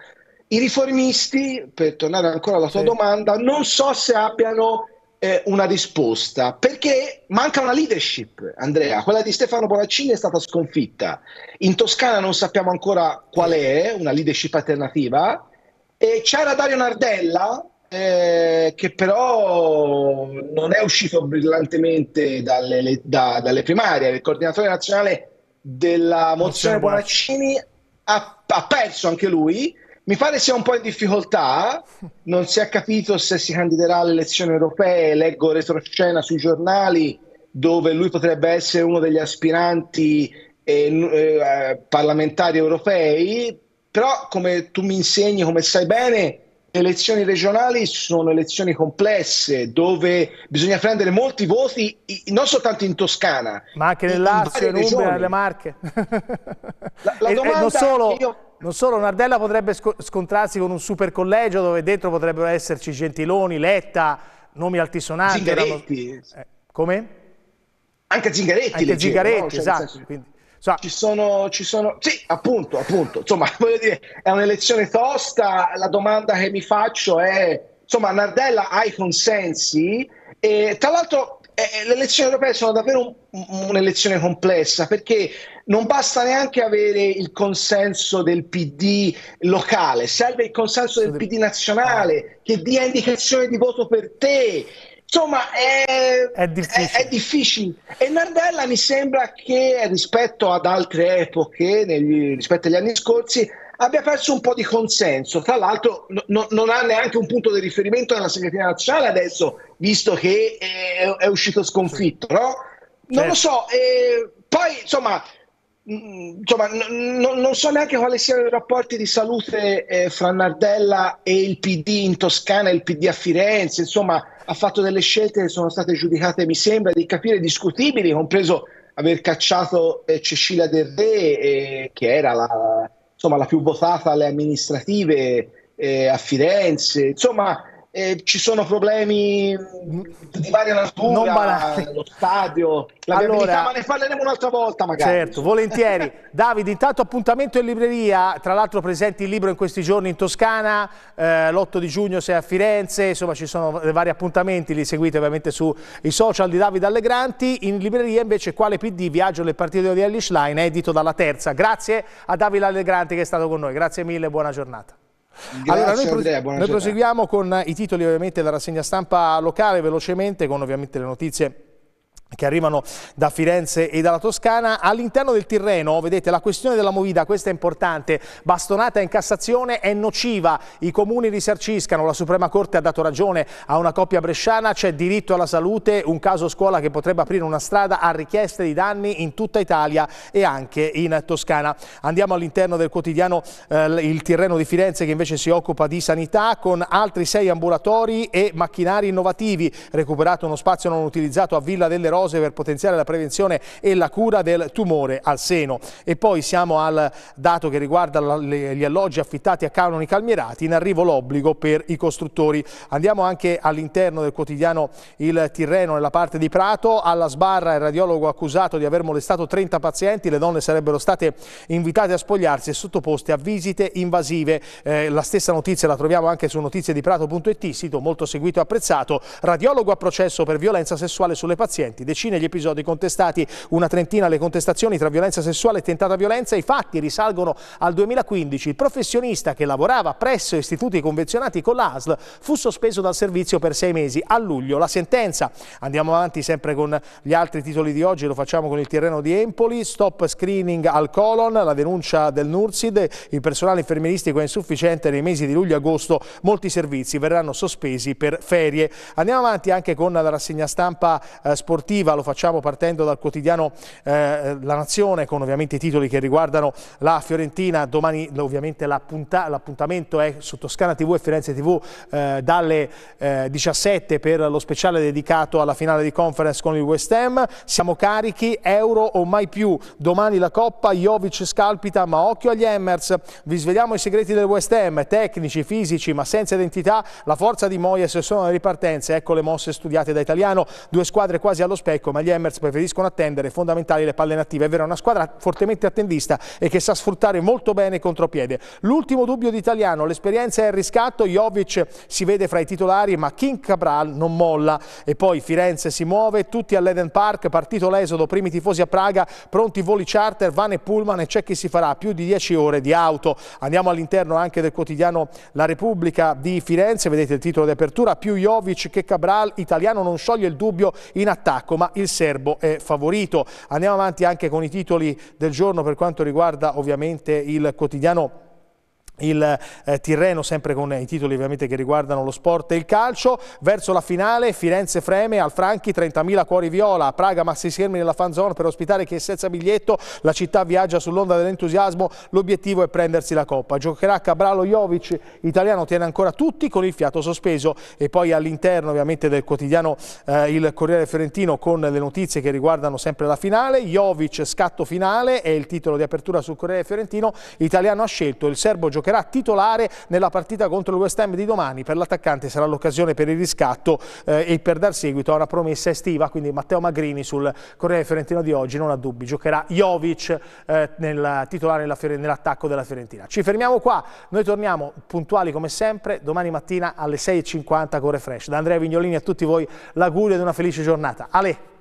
i riformisti, per tornare ancora alla tua sì. domanda, non so se abbiano eh, una risposta, perché manca una leadership, Andrea. Quella di Stefano Bonaccini è stata sconfitta. In Toscana non sappiamo ancora qual è una leadership alternativa. E c'era Dario Nardella, eh, che però non è uscito brillantemente dalle, da, dalle primarie. Il coordinatore nazionale della mozione Bonaccini ha, ha perso anche lui. Mi pare sia un po' in difficoltà, non si è capito se si candiderà alle elezioni europee, leggo retroscena sui giornali dove lui potrebbe essere uno degli aspiranti eh, eh, eh, parlamentari europei, però come tu mi insegni, come sai bene, elezioni regionali sono elezioni complesse dove bisogna prendere molti voti, non soltanto in Toscana, ma anche nel Lazio, in, in Umbria, nelle Marche. La, la e, e non, solo, io... non solo, Nardella potrebbe scontrarsi con un super collegio dove dentro potrebbero esserci Gentiloni, Letta, nomi altisonanti. Zingaretti. Erano... Eh, come? Anche Zingaretti. Anche leggero, Zingaretti, no? cioè, esatto. Quindi... So, ci, sono, ci sono, sì, appunto, appunto. Insomma, voglio dire, è un'elezione tosta. La domanda che mi faccio è: insomma, Nardella ha i consensi. E tra l'altro, eh, eh le elezioni europee sono davvero un, un'elezione complessa perché non basta neanche avere il consenso del PD locale, serve il consenso del PD nazionale ah. che dia indicazione di voto per te. Insomma, è, è, difficile. È, è, difficile. E Nardella mi sembra che rispetto ad altre epoche, negli, rispetto agli anni scorsi, abbia perso un po' di consenso. Tra l'altro, no, non ha neanche un punto di riferimento nella segreteria nazionale adesso, visto che è, è uscito sconfitto, no? Non certo. lo so. Eh, poi, insomma, insomma, no, non so neanche quali siano i rapporti di salute eh, fra Nardella e il PD in Toscana e il PD a Firenze. Insomma, ha fatto delle scelte che sono state giudicate, mi sembra, di capire discutibili, compreso aver cacciato eh, Cecilia Del Re, eh, che era la, insomma, la, più votata alle amministrative eh, a Firenze. Insomma, eh, ci sono problemi di varia natura, lo stadio, la allora, ma ne parleremo un'altra volta magari. Certo, volentieri. Davide, intanto appuntamento in libreria, tra l'altro presenti il libro in questi giorni in Toscana, eh, l'8 di giugno sei a Firenze, insomma ci sono vari appuntamenti, li seguite ovviamente sui social di Davide Allegranti, in libreria invece quale PD, Viaggio le partite di Ellis Line, edito dalla terza. Grazie a Davide Allegranti che è stato con noi, grazie mille, buona giornata. Grazie, allora noi, Andrea, noi proseguiamo con eh, i titoli ovviamente della rassegna stampa locale velocemente con ovviamente le notizie che arrivano da Firenze e dalla Toscana. All'interno del Tirreno, vedete, la questione della movida, questa è importante, bastonata in Cassazione è nociva, i comuni risarciscano, la Suprema Corte ha dato ragione a una coppia bresciana, c'è diritto alla salute, un caso scuola che potrebbe aprire una strada a richieste di danni in tutta Italia e anche in Toscana. Andiamo all'interno del quotidiano eh, Il Tirreno di Firenze che invece si occupa di sanità con altri sei ambulatori e macchinari innovativi, recuperato uno spazio non utilizzato a Villa delle Rose dose per potenziare la prevenzione e la cura del tumore al seno. E poi siamo al dato che riguarda gli alloggi affittati a canoni calmierati, in arrivo l'obbligo per i costruttori. Andiamo anche all'interno del quotidiano Il Tirreno, nella parte di Prato, alla sbarra il radiologo accusato di aver molestato 30 pazienti, le donne sarebbero state invitate a spogliarsi e sottoposte a visite invasive. Eh, la stessa notizia la troviamo anche su notizie notizieDiPrato.it, sito molto seguito e apprezzato, radiologo a processo per violenza sessuale sulle pazienti decine gli episodi contestati, una trentina le contestazioni tra violenza sessuale e tentata violenza. I fatti risalgono al 2015. Il professionista che lavorava presso istituti convenzionati con l'ASL fu sospeso dal servizio per sei mesi. A luglio la sentenza. Andiamo avanti sempre con gli altri titoli di oggi, lo facciamo con il terreno di Empoli, stop screening al colon, la denuncia del Nursid, il personale infermieristico è insufficiente nei mesi di luglio e agosto, molti servizi verranno sospesi per ferie. Andiamo avanti anche con la rassegna stampa eh, sportiva sportiva, lo facciamo partendo dal quotidiano eh, La Nazione con ovviamente i titoli che riguardano la Fiorentina, domani ovviamente l'appuntamento è su Toscana TV e Firenze TV eh, dalle eh, 17 per lo speciale dedicato alla finale di conference con il West Ham, siamo carichi, euro o mai più, domani la Coppa, Jovic scalpita ma occhio agli Emmers, vi svegliamo i segreti del West Ham, tecnici, fisici ma senza identità, la forza di Moyes sono le ripartenze, ecco le mosse studiate da italiano, due squadre quasi allo specchio, ma gli Emmers preferiscono attendere, fondamentali le palle native. È vero, è una squadra fortemente attendista e che sa sfruttare molto bene il contropiede. L'ultimo dubbio di l'esperienza è il riscatto, Jovic si vede fra i titolari, ma King Cabral non molla. E poi Firenze si muove, tutti all'Eden Park, partito l'esodo, primi tifosi a Praga, pronti voli charter, vane e pullman e c'è chi si farà più di 10 ore di auto. Andiamo all'interno anche del quotidiano La Repubblica di Firenze, vedete il titolo di apertura, più Jovic che Cabral, italiano non scioglie il dubbio in attacco attacco, ma il serbo è favorito. Andiamo avanti anche con i titoli del giorno per quanto riguarda ovviamente il quotidiano il eh, Tirreno sempre con i titoli ovviamente che riguardano lo sport e il calcio verso la finale Firenze freme al Franchi 30.000 cuori viola a Praga massi schermi nella zone per ospitare chi è senza biglietto la città viaggia sull'onda dell'entusiasmo l'obiettivo è prendersi la coppa giocherà Cabralo Jovic italiano tiene ancora tutti con il fiato sospeso e poi all'interno ovviamente del quotidiano eh, il Corriere Fiorentino con le notizie che riguardano sempre la finale Jovic scatto finale è il titolo di apertura sul Corriere Fiorentino italiano ha scelto il serbo giocherà giocherà titolare nella partita contro il West Ham di domani. Per l'attaccante sarà l'occasione per il riscatto eh, e per dar seguito a una promessa estiva, quindi Matteo Magrini sul Corriere Fiorentino di oggi non ha dubbi, giocherà Jovic eh, nel, titolare nell'attacco della Fiorentina. Ci fermiamo qua, noi torniamo puntuali come sempre domani mattina alle 6.50 con Refresh. Da Andrea Vignolini a tutti voi l'augurio di una felice giornata. Ale!